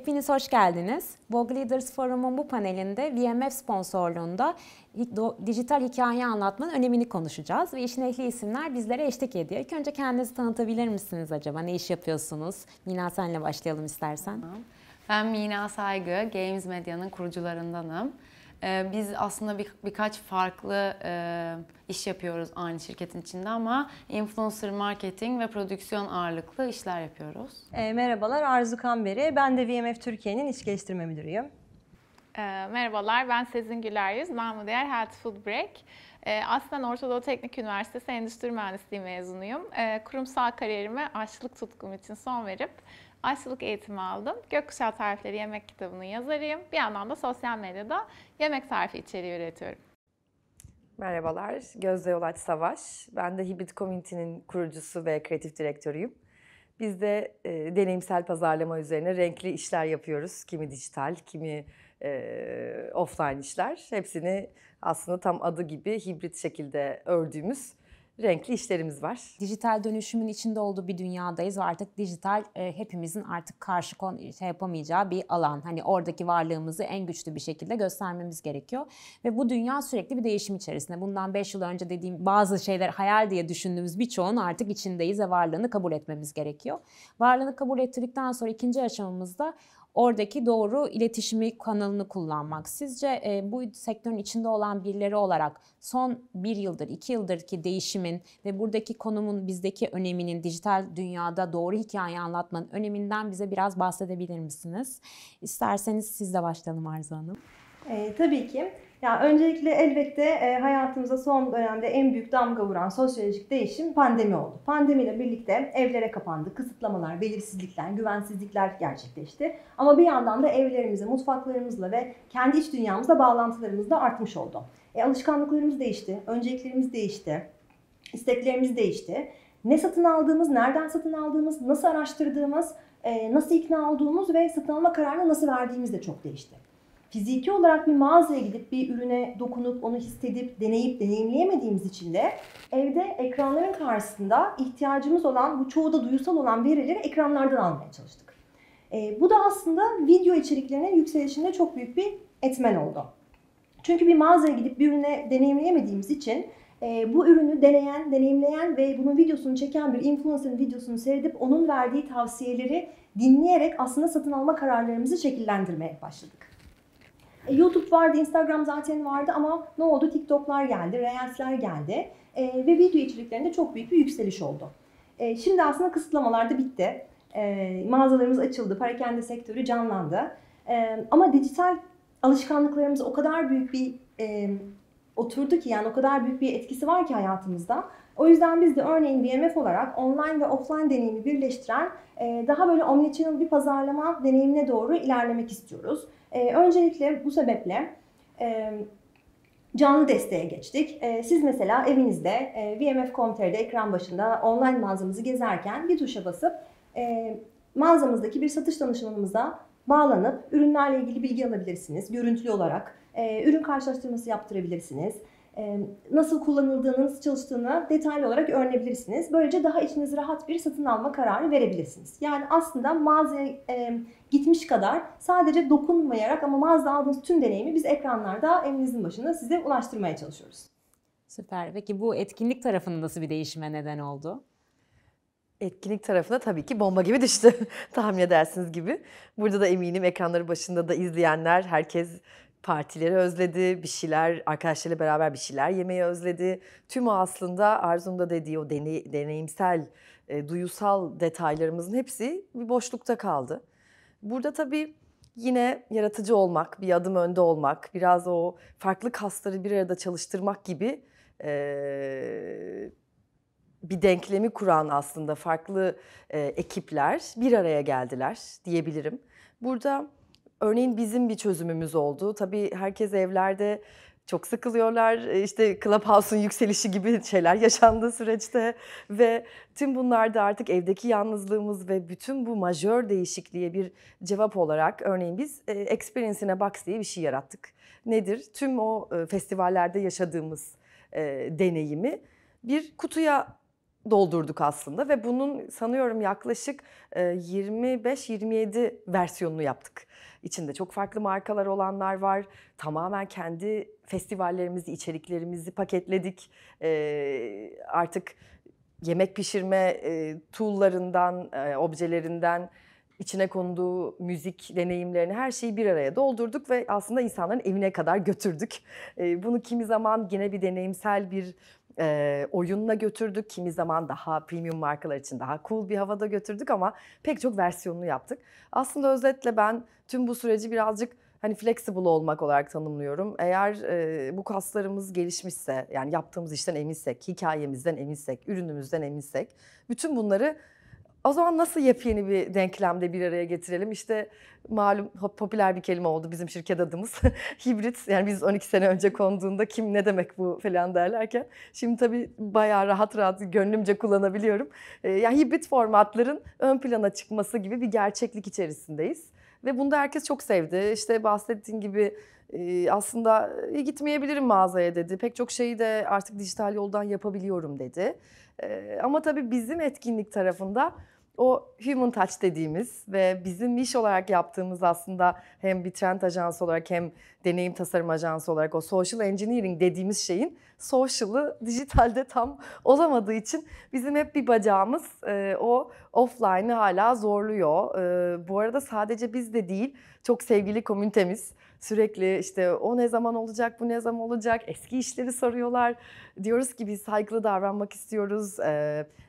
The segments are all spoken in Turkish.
Hepiniz hoş geldiniz. Vogue Leaders Forum'un bu panelinde VMF sponsorluğunda dijital hikaye anlatmanın önemini konuşacağız ve işin ehli isimler bizlere eşlik ediyor. İlk önce kendinizi tanıtabilir misiniz acaba? Ne iş yapıyorsunuz? Mina senle başlayalım istersen. Ben Mina Saygı, Games Medya'nın kurucularındanım. E, biz aslında bir, birkaç farklı e, iş yapıyoruz aynı şirketin içinde ama influencer marketing ve prodüksiyon ağırlıklı işler yapıyoruz. E, merhabalar Arzu Kamberi. Ben de VMF Türkiye'nin iş geliştirme müdürüyüm. E, merhabalar ben Sezin Güleryüz. Ben Değer Health Food Break. E, Aslen Ortadoğu Teknik Üniversitesi Endüstri Mühendisliği mezunuyum. E, kurumsal kariyerime aşçılık tutkum için son verip aşçılık eğitimi aldım. Gökkuşağı Tarifleri Yemek kitabının yazarıyım. Bir yandan da sosyal medyada yemek tarifi içeriği üretiyorum. Merhabalar, Gözde Yolaç Savaş. Ben de Hibrit Community'nin kurucusu ve kreatif direktörüyüm. Biz de e, deneyimsel pazarlama üzerine renkli işler yapıyoruz. Kimi dijital, kimi e, offline işler. Hepsini aslında tam adı gibi hibrit şekilde ördüğümüz renkli işlerimiz var. Dijital dönüşümün içinde olduğu bir dünyadayız ve artık dijital e, hepimizin artık karşı kon şey yapamayacağı bir alan. Hani oradaki varlığımızı en güçlü bir şekilde göstermemiz gerekiyor. Ve bu dünya sürekli bir değişim içerisinde. Bundan 5 yıl önce dediğim bazı şeyler hayal diye düşündüğümüz birçoğun artık içindeyiz ve varlığını kabul etmemiz gerekiyor. Varlığını kabul ettirdikten sonra ikinci aşamamızda oradaki doğru iletişimi kanalını kullanmak. Sizce e, bu sektörün içinde olan birileri olarak son bir yıldır, iki yıldır ki değişimin ve buradaki konumun bizdeki öneminin, dijital dünyada doğru hikaye anlatmanın öneminden bize biraz bahsedebilir misiniz? İsterseniz siz de başlayalım Arzu Hanım. E, tabii ki. Ya öncelikle elbette e, hayatımıza son dönemde en büyük damga vuran sosyolojik değişim pandemi oldu. Pandemiyle birlikte evlere kapandı, kısıtlamalar, belirsizlikler, güvensizlikler gerçekleşti. Ama bir yandan da evlerimize, mutfaklarımızla ve kendi iç dünyamızla bağlantılarımız da artmış oldu. E, alışkanlıklarımız değişti, önceliklerimiz değişti, isteklerimiz değişti. Ne satın aldığımız, nereden satın aldığımız, nasıl araştırdığımız, e, nasıl ikna olduğumuz ve satın alma kararını nasıl verdiğimiz de çok değişti fiziki olarak bir mağazaya gidip bir ürüne dokunup onu hissedip deneyip deneyimleyemediğimiz için de evde ekranların karşısında ihtiyacımız olan bu çoğu da duyusal olan verileri ekranlardan almaya çalıştık. E, bu da aslında video içeriklerinin yükselişinde çok büyük bir etmen oldu. Çünkü bir mağazaya gidip bir ürüne deneyimleyemediğimiz için e, bu ürünü deneyen, deneyimleyen ve bunun videosunu çeken bir influencer'ın videosunu seyredip onun verdiği tavsiyeleri dinleyerek aslında satın alma kararlarımızı şekillendirmeye başladık. E, YouTube vardı, Instagram zaten vardı ama ne oldu? TikTok'lar geldi, Reels'ler geldi e, ve video içeriklerinde çok büyük bir yükseliş oldu. E, şimdi aslında kısıtlamalar da bitti. E, mağazalarımız açıldı, parakende sektörü canlandı. E, ama dijital alışkanlıklarımız o kadar büyük bir e, oturdu ki yani o kadar büyük bir etkisi var ki hayatımızda. O yüzden biz de örneğin BMF olarak online ve offline deneyimi birleştiren e, daha böyle omnichannel bir pazarlama deneyimine doğru ilerlemek istiyoruz. E, öncelikle bu sebeple e, canlı desteğe geçtik. Siz mesela evinizde VMF.com.tr'de ekran başında online mağazamızı gezerken bir tuşa basıp mağazamızdaki bir satış danışmanımıza bağlanıp ürünlerle ilgili bilgi alabilirsiniz. Görüntülü olarak ürün karşılaştırması yaptırabilirsiniz nasıl kullanıldığını, nasıl çalıştığını detaylı olarak öğrenebilirsiniz. Böylece daha içiniz rahat bir satın alma kararı verebilirsiniz. Yani aslında mağazaya gitmiş kadar sadece dokunmayarak ama mağazada aldığınız tüm deneyimi biz ekranlarda evinizin başında size ulaştırmaya çalışıyoruz. Süper. Peki bu etkinlik tarafında nasıl bir değişime neden oldu? etkinlik tarafında tabii ki bomba gibi düştü tahmin edersiniz gibi. Burada da eminim ekranları başında da izleyenler herkes partileri özledi, bir şeyler arkadaşlarıyla beraber bir şeyler yemeyi özledi. Tüm o aslında Arzu'nun da dediği o deney, deneyimsel, e, duyusal detaylarımızın hepsi bir boşlukta kaldı. Burada tabii yine yaratıcı olmak, bir adım önde olmak, biraz o farklı kasları bir arada çalıştırmak gibi e, bir denklemi kuran aslında farklı e, ekipler bir araya geldiler diyebilirim. Burada Örneğin bizim bir çözümümüz oldu. Tabii herkes evlerde çok sıkılıyorlar. E, işte Clubhouse'un yükselişi gibi şeyler yaşandı süreçte ve tüm bunlarda artık evdeki yalnızlığımız ve bütün bu majör değişikliğe bir cevap olarak örneğin biz e, Experience in a Box diye bir şey yarattık. Nedir? Tüm o e, festivallerde yaşadığımız deneyimi bir kutuya doldurduk aslında ve bunun sanıyorum yaklaşık 25-27 versiyonunu yaptık. İçinde çok farklı markalar olanlar var. Tamamen kendi festivallerimizi, içeriklerimizi paketledik. E, artık yemek pişirme e, tool'larından, e, objelerinden içine konduğu müzik deneyimlerini her şeyi bir araya doldurduk ve aslında insanların evine kadar götürdük. Bunu kimi zaman yine bir deneyimsel bir e, oyunla götürdük. Kimi zaman daha premium markalar için daha cool bir havada götürdük ama pek çok versiyonunu yaptık. Aslında özetle ben tüm bu süreci birazcık hani flexible olmak olarak tanımlıyorum. Eğer e, bu kaslarımız gelişmişse, yani yaptığımız işten eminsek, hikayemizden eminsek, ürünümüzden eminsek, bütün bunları o zaman nasıl yepyeni bir denklemde bir araya getirelim? İşte malum popüler bir kelime oldu bizim şirket adımız. Hibrit yani biz 12 sene önce konduğunda kim ne demek bu falan derlerken şimdi tabii bayağı rahat rahat gönlümce kullanabiliyorum. Ee, yani hibrit formatların ön plana çıkması gibi bir gerçeklik içerisindeyiz. Ve bunda herkes çok sevdi. İşte bahsettiğin gibi e, aslında e, gitmeyebilirim mağazaya dedi. Pek çok şeyi de artık dijital yoldan yapabiliyorum dedi. Ee, ama tabii bizim etkinlik tarafında o human touch dediğimiz ve bizim iş olarak yaptığımız aslında hem bir trend ajansı olarak hem deneyim tasarım ajansı olarak o social engineering dediğimiz şeyin social'ı dijitalde tam olamadığı için bizim hep bir bacağımız e, o offline'ı hala zorluyor. E, bu arada sadece biz de değil çok sevgili komünitemiz Sürekli işte o ne zaman olacak, bu ne zaman olacak, eski işleri soruyorlar. Diyoruz ki biz saygılı davranmak istiyoruz,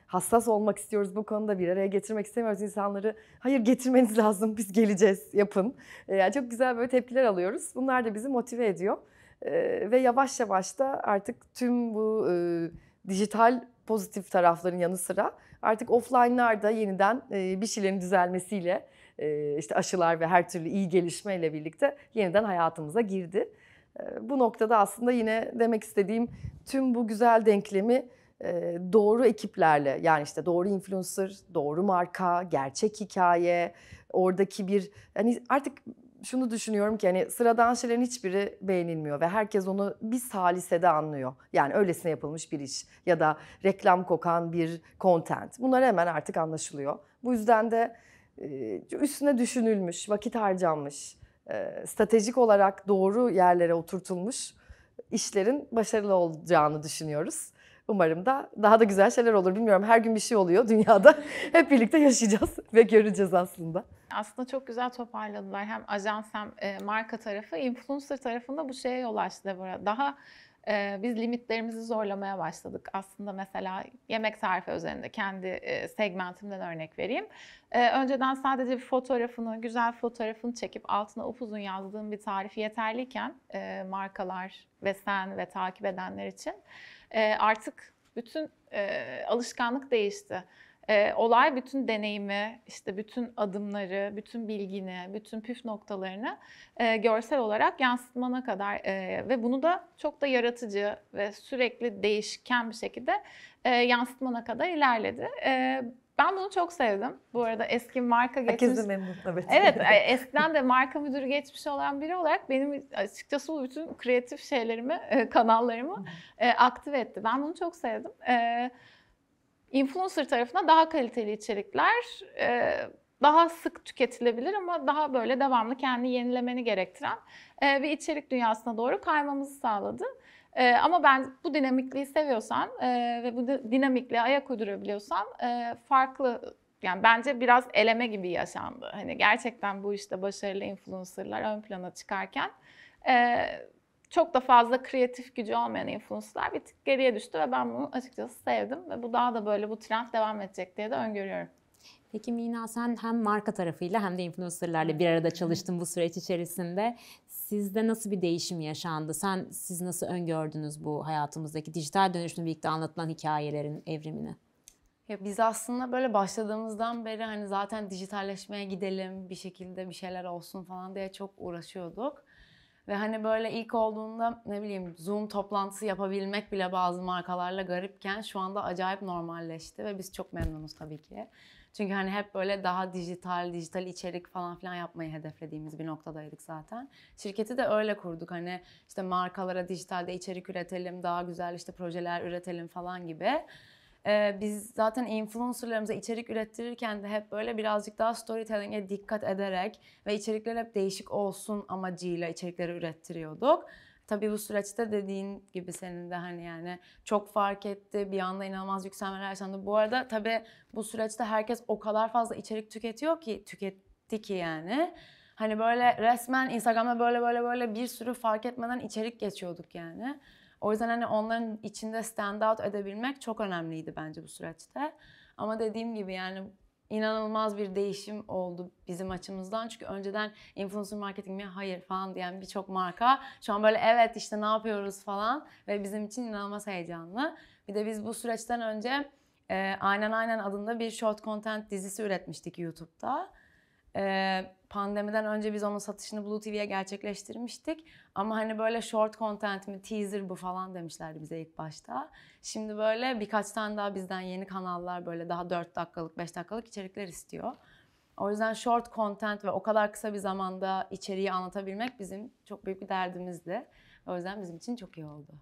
hassas olmak istiyoruz bu konuda bir araya getirmek istemiyoruz insanları. Hayır getirmeniz lazım, biz geleceğiz, yapın. Yani çok güzel böyle tepkiler alıyoruz. Bunlar da bizi motive ediyor. ve yavaş yavaş da artık tüm bu dijital pozitif tarafların yanı sıra artık offline'larda yeniden bir şeylerin düzelmesiyle ee, işte aşılar ve her türlü iyi gelişmeyle birlikte yeniden hayatımıza girdi. Ee, bu noktada aslında yine demek istediğim tüm bu güzel denklemi e, doğru ekiplerle yani işte doğru influencer, doğru marka, gerçek hikaye, oradaki bir hani artık şunu düşünüyorum ki hani sıradan şeylerin hiçbiri beğenilmiyor ve herkes onu bir salisede anlıyor. Yani öylesine yapılmış bir iş ya da reklam kokan bir content. Bunlar hemen artık anlaşılıyor. Bu yüzden de üstüne düşünülmüş, vakit harcanmış, stratejik olarak doğru yerlere oturtulmuş işlerin başarılı olacağını düşünüyoruz. Umarım da daha da güzel şeyler olur. Bilmiyorum her gün bir şey oluyor dünyada. Hep birlikte yaşayacağız ve göreceğiz aslında. Aslında çok güzel toparladılar. Hem ajans hem marka tarafı, influencer tarafında bu şeye yol açtı Deborah. Daha e, biz limitlerimizi zorlamaya başladık. Aslında mesela yemek tarifi üzerinde kendi e, segmentimden örnek vereyim. E, önceden sadece bir fotoğrafını, güzel fotoğrafını çekip altına upuzun yazdığım bir tarif yeterliyken e, markalar ve sen ve takip edenler için e, artık bütün e, alışkanlık değişti e, olay bütün deneyimi, işte bütün adımları, bütün bilgini, bütün püf noktalarını e, görsel olarak yansıtmana kadar e, ve bunu da çok da yaratıcı ve sürekli değişken bir şekilde e, yansıtmana kadar ilerledi. E, ben bunu çok sevdim. Bu arada eski marka geçmiş. Herkes de memnun. Evet. evet e, eskiden de marka müdürü geçmiş olan biri olarak benim açıkçası bu bütün kreatif şeylerimi, kanallarımı aktive etti. Ben bunu çok sevdim. Evet influencer tarafına daha kaliteli içerikler e, daha sık tüketilebilir ama daha böyle devamlı kendi yenilemeni gerektiren e, bir içerik dünyasına doğru kaymamızı sağladı. E, ama ben bu dinamikliği seviyorsan e, ve bu dinamikliğe ayak uydurabiliyorsan e, farklı yani bence biraz eleme gibi yaşandı. Hani gerçekten bu işte başarılı influencerlar ön plana çıkarken e, çok da fazla kreatif gücü olmayan influencerlar bir tık geriye düştü ve ben bunu açıkçası sevdim ve bu daha da böyle bu trend devam edecek diye de öngörüyorum. Peki Mina sen hem marka tarafıyla hem de influencerlarla bir arada çalıştın bu süreç içerisinde. Sizde nasıl bir değişim yaşandı? Sen siz nasıl öngördünüz bu hayatımızdaki dijital dönüşümle birlikte anlatılan hikayelerin evrimini? Ya biz aslında böyle başladığımızdan beri hani zaten dijitalleşmeye gidelim, bir şekilde bir şeyler olsun falan diye çok uğraşıyorduk. Ve hani böyle ilk olduğunda ne bileyim Zoom toplantısı yapabilmek bile bazı markalarla garipken şu anda acayip normalleşti ve biz çok memnunuz tabii ki. Çünkü hani hep böyle daha dijital, dijital içerik falan filan yapmayı hedeflediğimiz bir noktadaydık zaten. Şirketi de öyle kurduk hani işte markalara dijitalde içerik üretelim, daha güzel işte projeler üretelim falan gibi e, biz zaten influencerlarımıza içerik ürettirirken de hep böyle birazcık daha storytelling'e dikkat ederek ve içerikler hep değişik olsun amacıyla içerikleri ürettiriyorduk. Tabii bu süreçte dediğin gibi senin de hani yani çok fark etti. Bir anda inanılmaz yükselmeler yaşandı. Bu arada tabii bu süreçte herkes o kadar fazla içerik tüketiyor ki, tüketti ki yani. Hani böyle resmen Instagram'da böyle böyle böyle bir sürü fark etmeden içerik geçiyorduk yani. O yüzden hani onların içinde stand out edebilmek çok önemliydi bence bu süreçte. Ama dediğim gibi yani inanılmaz bir değişim oldu bizim açımızdan. Çünkü önceden influencer marketing mi hayır falan diyen birçok marka şu an böyle evet işte ne yapıyoruz falan ve bizim için inanılmaz heyecanlı. Bir de biz bu süreçten önce e, Aynen Aynen adında bir short content dizisi üretmiştik YouTube'da. E, pandemiden önce biz onun satışını Blue TV'ye gerçekleştirmiştik. Ama hani böyle short content mi, teaser bu falan demişlerdi bize ilk başta. Şimdi böyle birkaç tane daha bizden yeni kanallar böyle daha 4 dakikalık, 5 dakikalık içerikler istiyor. O yüzden short content ve o kadar kısa bir zamanda içeriği anlatabilmek bizim çok büyük bir derdimizdi. O yüzden bizim için çok iyi oldu.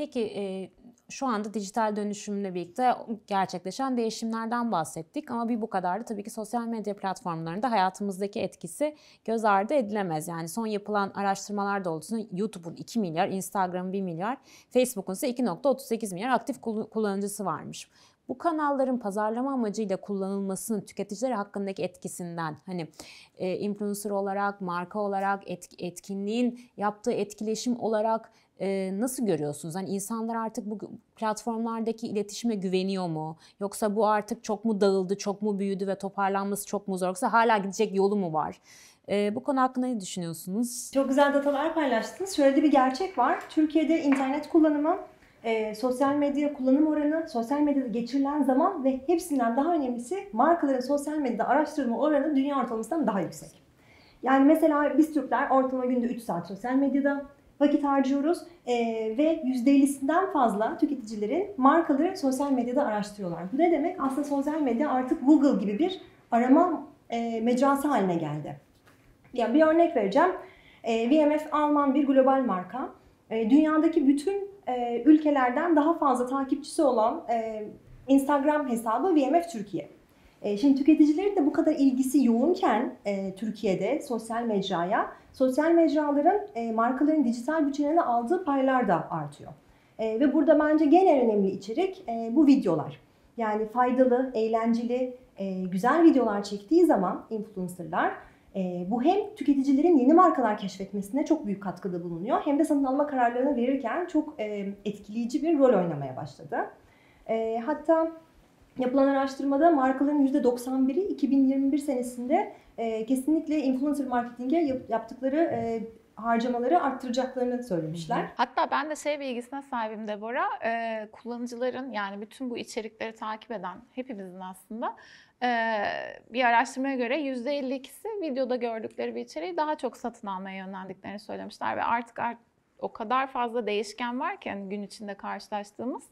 Peki e, şu anda dijital dönüşümle birlikte gerçekleşen değişimlerden bahsettik ama bir bu kadar da tabii ki sosyal medya platformlarında hayatımızdaki etkisi göz ardı edilemez. Yani son yapılan araştırmalar doğrultusunda YouTube'un 2 milyar, Instagram'ın 1 milyar, Facebook'un ise 2.38 milyar aktif kullanıcısı varmış. Bu kanalların pazarlama amacıyla kullanılmasının tüketiciler hakkındaki etkisinden hani e, influencer olarak, marka olarak, etk- etkinliğin yaptığı etkileşim olarak nasıl görüyorsunuz? Hani insanlar artık bu platformlardaki iletişime güveniyor mu? Yoksa bu artık çok mu dağıldı, çok mu büyüdü ve toparlanması çok mu zor? Yoksa hala gidecek yolu mu var? bu konu hakkında ne düşünüyorsunuz? Çok güzel datalar paylaştınız. Şöyle de bir gerçek var. Türkiye'de internet kullanımı e, sosyal medya kullanım oranı, sosyal medyada geçirilen zaman ve hepsinden daha önemlisi markaların sosyal medyada araştırma oranı dünya ortalamasından daha yüksek. Yani mesela biz Türkler ortalama günde 3 saat sosyal medyada, vakit harcıyoruz e, ve %50'sinden fazla tüketicilerin markaları sosyal medyada araştırıyorlar. Bu ne demek? Aslında sosyal medya artık Google gibi bir arama e, mecrası haline geldi. Yani bir örnek vereceğim. E, ee, VMF Alman bir global marka. E, dünyadaki bütün e, ülkelerden daha fazla takipçisi olan e, Instagram hesabı VMF Türkiye. E, şimdi tüketicilerin de bu kadar ilgisi yoğunken e, Türkiye'de sosyal mecraya, sosyal mecraların e, markaların dijital bütçelerine aldığı paylar da artıyor. ve burada bence genel önemli içerik bu videolar. Yani faydalı, eğlenceli, güzel videolar çektiği zaman influencerlar bu hem tüketicilerin yeni markalar keşfetmesine çok büyük katkıda bulunuyor hem de satın alma kararlarını verirken çok e, etkileyici bir rol oynamaya başladı. E, hatta Yapılan araştırmada markaların %91'i 2021 senesinde e, kesinlikle influencer marketinge yaptıkları e, harcamaları arttıracaklarını söylemişler. Hatta ben de şey bilgisine sahibim Deborah, E, kullanıcıların yani bütün bu içerikleri takip eden hepimizin aslında e, bir araştırmaya göre %52'si videoda gördükleri bir içeriği daha çok satın almaya yönlendiklerini söylemişler ve artık artık o kadar fazla değişken varken hani gün içinde karşılaştığımız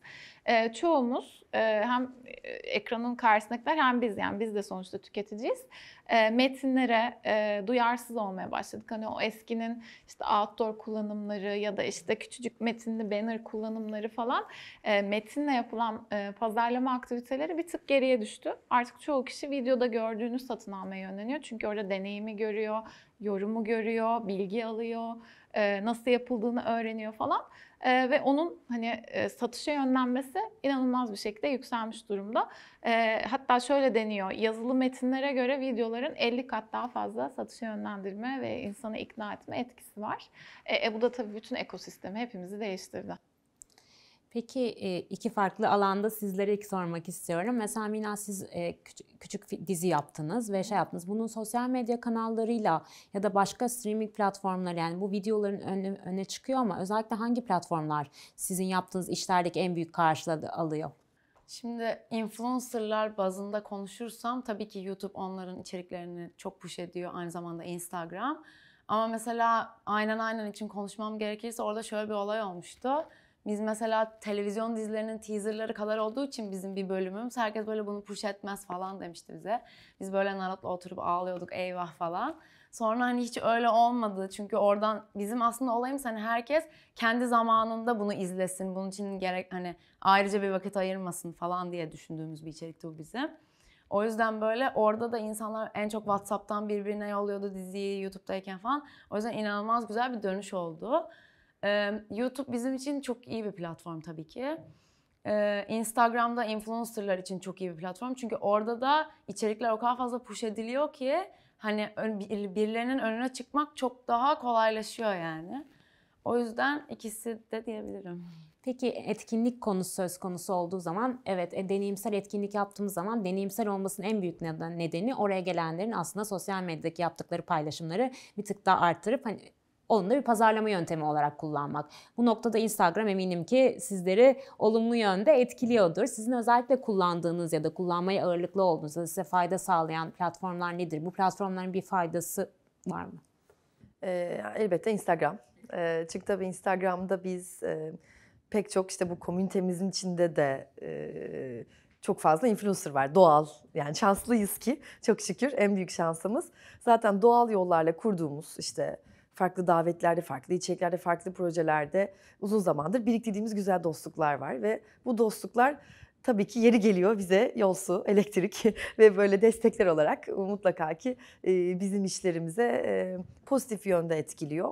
e, çoğumuz e, hem e, ekranın karşısındakiler hem biz yani biz de sonuçta tüketiciyiz. E, metinlere e, duyarsız olmaya başladık. Hani o eskinin işte outdoor kullanımları ya da işte küçücük metinli banner kullanımları falan e, metinle yapılan e, pazarlama aktiviteleri bir tık geriye düştü. Artık çoğu kişi videoda gördüğünü satın almaya yönleniyor. Çünkü orada deneyimi görüyor, yorumu görüyor, bilgi alıyor e, nasıl yapıldığını öğreniyor falan. E, ve onun hani e, satışa yönlenmesi inanılmaz bir şekilde yükselmiş durumda. E, hatta şöyle deniyor, yazılı metinlere göre videoların 50 kat daha fazla satışa yönlendirme ve insanı ikna etme etkisi var. E, e, bu da tabii bütün ekosistemi hepimizi değiştirdi. Peki e, iki farklı alanda sizlere ilk sormak istiyorum. Mesela Mina siz e, küçük, dizi yaptınız ve şey yaptınız. Bunun sosyal medya kanallarıyla ya da başka streaming platformları yani bu videoların önüne, öne çıkıyor ama özellikle hangi platformlar sizin yaptığınız işlerdeki en büyük karşılığı alıyor? Şimdi influencerlar bazında konuşursam tabii ki YouTube onların içeriklerini çok push ediyor. Aynı zamanda Instagram. Ama mesela aynen aynen için konuşmam gerekirse orada şöyle bir olay olmuştu. Biz mesela televizyon dizilerinin teaserları kadar olduğu için bizim bir bölümümüz herkes böyle bunu push etmez falan demişti bize. Biz böyle Narat'la oturup ağlıyorduk eyvah falan. Sonra hani hiç öyle olmadı. Çünkü oradan bizim aslında olayımız hani herkes kendi zamanında bunu izlesin. Bunun için gerek hani ayrıca bir vakit ayırmasın falan diye düşündüğümüz bir içerikti bu bizim. O yüzden böyle orada da insanlar en çok WhatsApp'tan birbirine yolluyordu diziyi YouTube'dayken falan. O yüzden inanılmaz güzel bir dönüş oldu. Ee, YouTube bizim için çok iyi bir platform tabii ki. Ee, Instagram'da influencerlar için çok iyi bir platform. Çünkü orada da içerikler o kadar fazla push ediliyor ki hani birilerinin önüne çıkmak çok daha kolaylaşıyor yani. O yüzden ikisi de diyebilirim. Peki etkinlik konusu söz konusu olduğu zaman evet e, deneyimsel etkinlik yaptığımız zaman deneyimsel olmasının en büyük nedeni oraya gelenlerin aslında sosyal medyadaki yaptıkları paylaşımları bir tık daha arttırıp hani onu da bir pazarlama yöntemi olarak kullanmak. Bu noktada Instagram eminim ki sizleri olumlu yönde etkiliyordur. Sizin özellikle kullandığınız ya da kullanmaya ağırlıklı olduğunuz ya da size fayda sağlayan platformlar nedir? Bu platformların bir faydası var mı? Ee, elbette Instagram. Ee, çünkü tabii Instagram'da biz e, pek çok işte bu komünitemizin içinde de e, çok fazla influencer var. Doğal yani şanslıyız ki çok şükür en büyük şansımız. Zaten doğal yollarla kurduğumuz işte farklı davetlerde, farklı içeriklerde, farklı projelerde uzun zamandır biriktirdiğimiz güzel dostluklar var ve bu dostluklar tabii ki yeri geliyor bize yolsu elektrik ve böyle destekler olarak e, mutlaka ki e, bizim işlerimize e, pozitif yönde etkiliyor.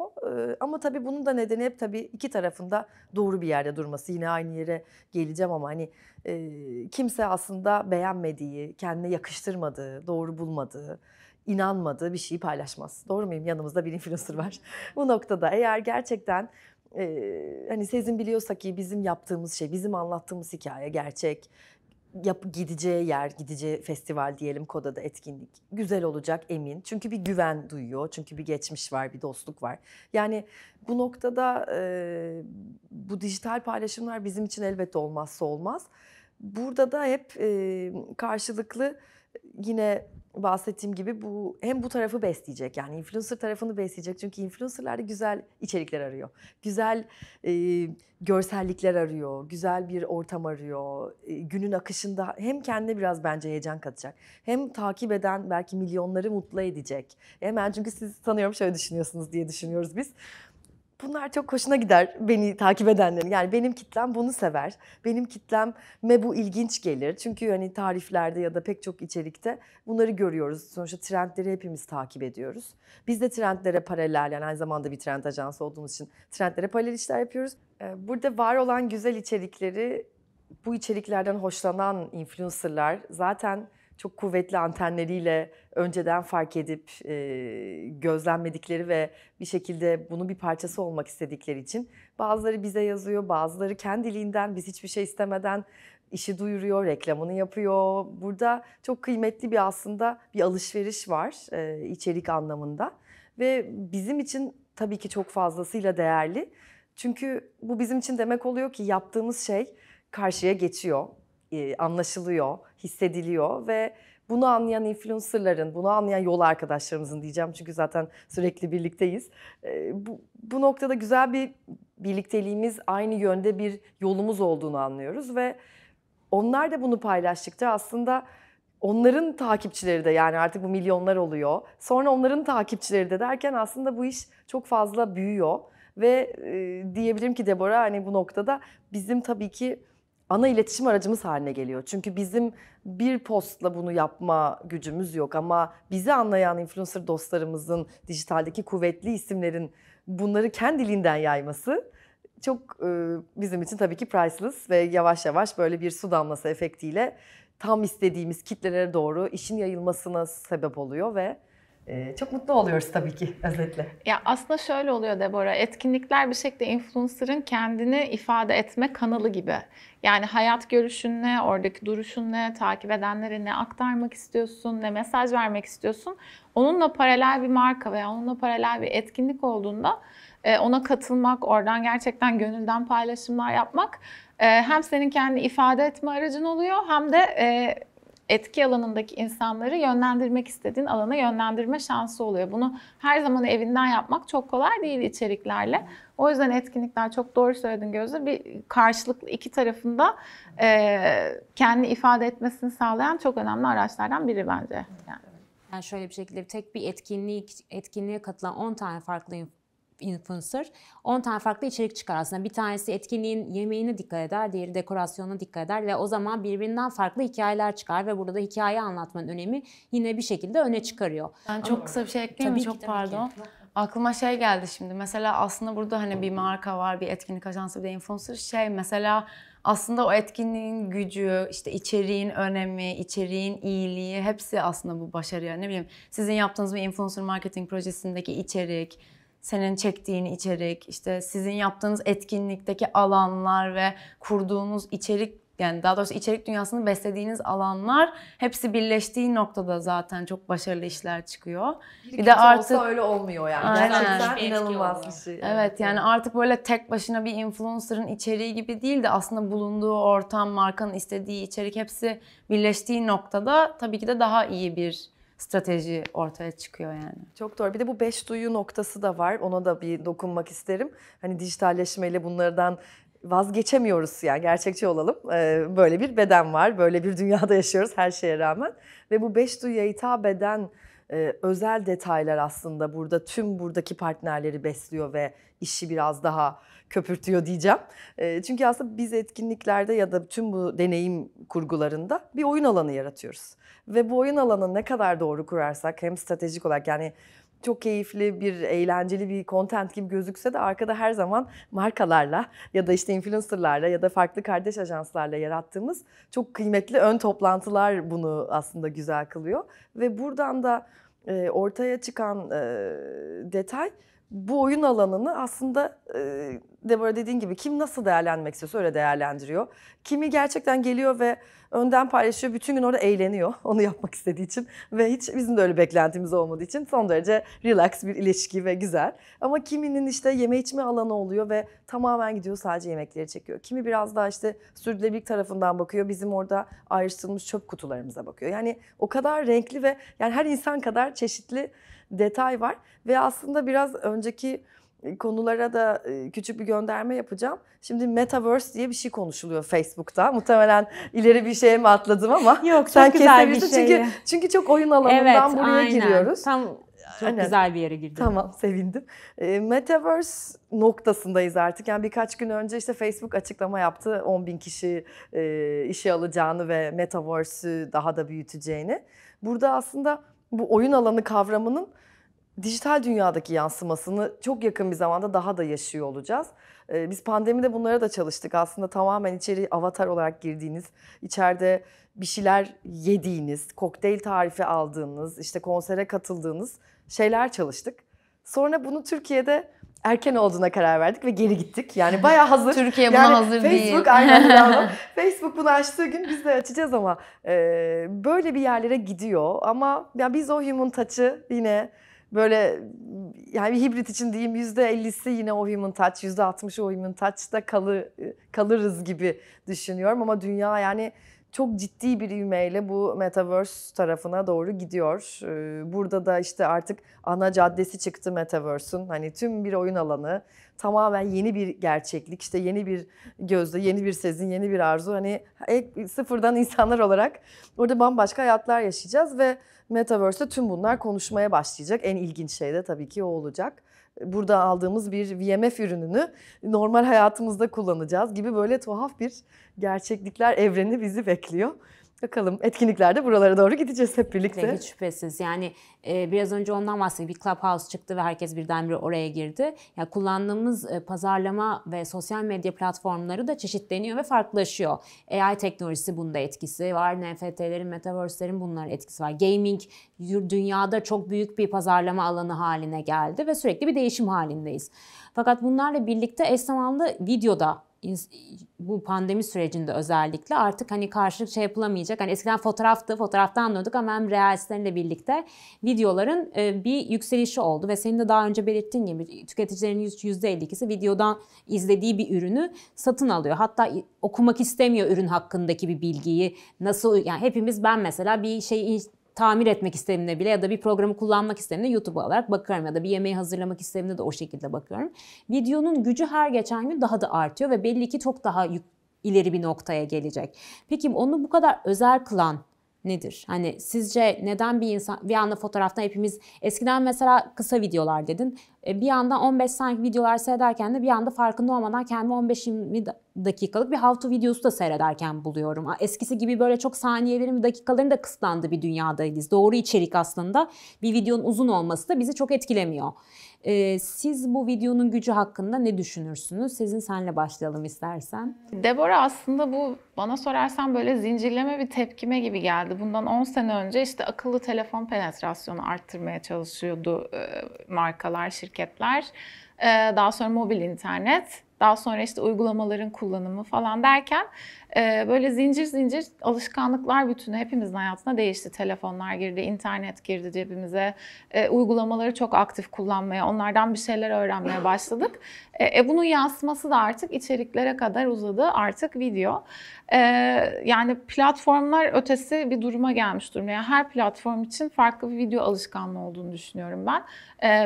Ama tabii bunun da nedeni hep tabii iki tarafında doğru bir yerde durması. Yine aynı yere geleceğim ama hani kimse aslında beğenmediği, kendine yakıştırmadığı, doğru bulmadığı inanmadığı bir şeyi paylaşmaz. Doğru muyum? Yanımızda bir influencer var. Bu noktada eğer gerçekten e, hani Sezin biliyorsa ki bizim yaptığımız şey, bizim anlattığımız hikaye gerçek, yap, gideceği yer, gideceği festival diyelim Koda'da etkinlik. Güzel olacak emin. Çünkü bir güven duyuyor. Çünkü bir geçmiş var, bir dostluk var. Yani bu noktada e, bu dijital paylaşımlar bizim için elbette olmazsa olmaz. Burada da hep e, karşılıklı yine bahsettiğim gibi bu hem bu tarafı besleyecek yani influencer tarafını besleyecek çünkü influencerlar da güzel içerikler arıyor. Güzel e, görsellikler arıyor, güzel bir ortam arıyor. E, günün akışında hem kendine biraz bence heyecan katacak. Hem takip eden belki milyonları mutlu edecek. Hemen çünkü siz sanıyorum şöyle düşünüyorsunuz diye düşünüyoruz biz bunlar çok hoşuna gider beni takip edenlerin. Yani benim kitlem bunu sever. Benim kitleme bu ilginç gelir. Çünkü hani tariflerde ya da pek çok içerikte bunları görüyoruz. Sonuçta trendleri hepimiz takip ediyoruz. Biz de trendlere paralel yani aynı zamanda bir trend ajansı olduğumuz için trendlere paralel işler yapıyoruz. Ee, burada var olan güzel içerikleri bu içeriklerden hoşlanan influencerlar zaten çok kuvvetli antenleriyle önceden fark edip e, gözlenmedikleri ve bir şekilde bunun bir parçası olmak istedikleri için bazıları bize yazıyor, bazıları kendiliğinden biz hiçbir şey istemeden işi duyuruyor, reklamını yapıyor. Burada çok kıymetli bir aslında bir alışveriş var e, içerik anlamında ve bizim için tabii ki çok fazlasıyla değerli. Çünkü bu bizim için demek oluyor ki yaptığımız şey karşıya geçiyor e, anlaşılıyor, hissediliyor ve bunu anlayan influencerların, bunu anlayan yol arkadaşlarımızın diyeceğim çünkü zaten sürekli birlikteyiz. E, bu, bu noktada güzel bir birlikteliğimiz, aynı yönde bir yolumuz olduğunu anlıyoruz ve onlar da bunu paylaştıkça aslında onların takipçileri de yani artık bu milyonlar oluyor. Sonra onların takipçileri de derken aslında bu iş çok fazla büyüyor ve e, diyebilirim ki Deborah hani bu noktada bizim tabii ki ana iletişim aracımız haline geliyor. Çünkü bizim bir postla bunu yapma gücümüz yok ama bizi anlayan influencer dostlarımızın dijitaldeki kuvvetli isimlerin bunları kendi dilinden yayması çok e, bizim için tabii ki priceless ve yavaş yavaş böyle bir su damlası efektiyle tam istediğimiz kitlelere doğru işin yayılmasına sebep oluyor ve ee, çok mutlu oluyoruz tabii ki özetle. Ya aslında şöyle oluyor Debora, etkinlikler bir şekilde influencer'ın kendini ifade etme kanalı gibi. Yani hayat görüşün ne, oradaki duruşun ne, takip edenlere ne aktarmak istiyorsun, ne mesaj vermek istiyorsun. Onunla paralel bir marka veya onunla paralel bir etkinlik olduğunda e, ona katılmak, oradan gerçekten gönülden paylaşımlar yapmak e, hem senin kendi ifade etme aracın oluyor hem de e, etki alanındaki insanları yönlendirmek istediğin alana yönlendirme şansı oluyor. Bunu her zaman evinden yapmak çok kolay değil içeriklerle. O yüzden etkinlikler çok doğru söyledin Gözde. Bir karşılıklı iki tarafında e, kendini ifade etmesini sağlayan çok önemli araçlardan biri bence. Yani. Yani şöyle bir şekilde tek bir etkinlik etkinliğe katılan 10 tane farklı influencer 10 tane farklı içerik çıkar aslında. Bir tanesi etkinliğin yemeğine dikkat eder, diğeri dekorasyonuna dikkat eder ve o zaman birbirinden farklı hikayeler çıkar ve burada da hikaye anlatmanın önemi yine bir şekilde öne çıkarıyor. Ben çok kısa bir şey ekleyeyim mi? Çok ki, pardon. Ki. Aklıma şey geldi şimdi. Mesela aslında burada hani bir marka var, bir etkinlik ajansı, bir influencer şey mesela aslında o etkinliğin gücü, işte içeriğin önemi, içeriğin iyiliği hepsi aslında bu başarıya. Ne bileyim sizin yaptığınız bir influencer marketing projesindeki içerik, senin çektiğin içerik, işte sizin yaptığınız etkinlikteki alanlar ve kurduğunuz içerik yani daha doğrusu içerik dünyasını beslediğiniz alanlar hepsi birleştiği noktada zaten çok başarılı işler çıkıyor. Bir, bir de artık olsa öyle olmuyor yani. Aynen. Gerçekten inanılmaz bir şey. Evet, evet yani artık böyle tek başına bir influencer'ın içeriği gibi değil de aslında bulunduğu ortam, markanın istediği içerik hepsi birleştiği noktada tabii ki de daha iyi bir strateji ortaya çıkıyor yani. Çok doğru. Bir de bu beş duyu noktası da var. Ona da bir dokunmak isterim. Hani dijitalleşmeyle bunlardan vazgeçemiyoruz ya yani gerçekçi olalım. Ee, böyle bir beden var, böyle bir dünyada yaşıyoruz her şeye rağmen. Ve bu beş duyuya hitap eden e, özel detaylar aslında burada tüm buradaki partnerleri besliyor ve işi biraz daha köpürtüyor diyeceğim. çünkü aslında biz etkinliklerde ya da tüm bu deneyim kurgularında bir oyun alanı yaratıyoruz. Ve bu oyun alanı ne kadar doğru kurarsak hem stratejik olarak yani çok keyifli bir eğlenceli bir content gibi gözükse de arkada her zaman markalarla ya da işte influencerlarla ya da farklı kardeş ajanslarla yarattığımız çok kıymetli ön toplantılar bunu aslında güzel kılıyor ve buradan da ortaya çıkan detay bu oyun alanını aslında e, Deborah dediğin gibi kim nasıl değerlenmek istiyorsa öyle değerlendiriyor. Kimi gerçekten geliyor ve önden paylaşıyor. Bütün gün orada eğleniyor onu yapmak istediği için. Ve hiç bizim de öyle beklentimiz olmadığı için son derece relax bir ilişki ve güzel. Ama kiminin işte yeme içme alanı oluyor ve tamamen gidiyor sadece yemekleri çekiyor. Kimi biraz daha işte sürdürülebilirlik tarafından bakıyor. Bizim orada ayrıştırılmış çöp kutularımıza bakıyor. Yani o kadar renkli ve yani her insan kadar çeşitli detay var ve aslında biraz önceki e, konulara da e, küçük bir gönderme yapacağım. Şimdi Metaverse diye bir şey konuşuluyor Facebook'ta. Muhtemelen ileri bir şeye mi atladım ama. Yok sen çok güzel bir şey. Çünkü, çünkü çok oyun alanından evet, buraya aynen. giriyoruz. Tam çok Aynen. güzel bir yere girdim. Tamam sevindim. E, Metaverse noktasındayız artık. Yani birkaç gün önce işte Facebook açıklama yaptı. 10 bin kişi e, işe alacağını ve Metaverse'ü daha da büyüteceğini. Burada aslında bu oyun alanı kavramının dijital dünyadaki yansımasını çok yakın bir zamanda daha da yaşıyor olacağız. Ee, biz pandemide bunlara da çalıştık. Aslında tamamen içeri avatar olarak girdiğiniz, içeride bir şeyler yediğiniz, kokteyl tarifi aldığınız, işte konsere katıldığınız şeyler çalıştık. Sonra bunu Türkiye'de erken olduğuna karar verdik ve geri gittik. Yani bayağı hazır. Türkiye buna yani hazır Facebook, değil. Facebook aynen Facebook bunu açtığı gün biz de açacağız ama e, böyle bir yerlere gidiyor. Ama ya biz o human touch'ı yine böyle yani bir hibrit için diyeyim yüzde %50'si yine o human touch, yüzde %60'ı o human da kalı, kalırız gibi düşünüyorum ama dünya yani çok ciddi bir ivmeyle bu Metaverse tarafına doğru gidiyor. Ee, burada da işte artık ana caddesi çıktı Metaverse'ün. Hani tüm bir oyun alanı, tamamen yeni bir gerçeklik, işte yeni bir gözle, yeni bir sezin, yeni bir arzu. Hani sıfırdan insanlar olarak orada bambaşka hayatlar yaşayacağız ve Metaverse'te tüm bunlar konuşmaya başlayacak. En ilginç şey de tabii ki o olacak burada aldığımız bir VMF ürününü normal hayatımızda kullanacağız gibi böyle tuhaf bir gerçeklikler evreni bizi bekliyor. Bakalım etkinliklerde buralara doğru gideceğiz hep birlikte. Hiç şüphesiz. Yani e, biraz önce ondan bahsettik. Bir Clubhouse çıktı ve herkes birdenbire oraya girdi. yani kullandığımız e, pazarlama ve sosyal medya platformları da çeşitleniyor ve farklılaşıyor. AI teknolojisi bunda etkisi var. NFT'lerin, metaverse'lerin bunların etkisi var. Gaming dünyada çok büyük bir pazarlama alanı haline geldi ve sürekli bir değişim halindeyiz. Fakat bunlarla birlikte eş zamanlı videoda bu pandemi sürecinde özellikle artık hani karşılık şey yapılamayacak. Hani eskiden fotoğraftı, fotoğraftan anlıyorduk ama hem reelslerle birlikte videoların e, bir yükselişi oldu. Ve senin de daha önce belirttiğin gibi tüketicilerin %52'si videodan izlediği bir ürünü satın alıyor. Hatta okumak istemiyor ürün hakkındaki bir bilgiyi. Nasıl yani hepimiz ben mesela bir şey tamir etmek isteminde bile ya da bir programı kullanmak isteminde YouTube olarak bakıyorum ya da bir yemeği hazırlamak isteminde de o şekilde bakıyorum. Videonun gücü her geçen gün daha da artıyor ve belli ki çok daha ileri bir noktaya gelecek. Peki onu bu kadar özel kılan nedir? Hani sizce neden bir insan bir anda fotoğraftan hepimiz eskiden mesela kısa videolar dedin. E, bir anda 15 saniye videolar seyrederken de bir anda farkında olmadan kendimi 15-20 dakikalık bir how to videosu da seyrederken buluyorum. Eskisi gibi böyle çok saniyelerin dakikaların da kısıtlandı bir dünyadayız. Doğru içerik aslında bir videonun uzun olması da bizi çok etkilemiyor. E, siz bu videonun gücü hakkında ne düşünürsünüz? Sizin senle başlayalım istersen. Deborah aslında bu bana sorarsan böyle zincirleme bir tepkime gibi geldi. Bundan 10 sene önce işte akıllı telefon penetrasyonu arttırmaya çalışıyordu e, markalar, şirketler. E, daha sonra mobil internet. Daha sonra işte uygulamaların kullanımı falan derken ee, böyle zincir zincir alışkanlıklar bütünü hepimizin hayatına değişti. Telefonlar girdi, internet girdi cebimize. Ee, uygulamaları çok aktif kullanmaya, onlardan bir şeyler öğrenmeye başladık. Ee, e, bunun yansıması da artık içeriklere kadar uzadı. Artık video. yani platformlar ötesi bir duruma gelmiş durumda. Yani her platform için farklı bir video alışkanlığı olduğunu düşünüyorum ben.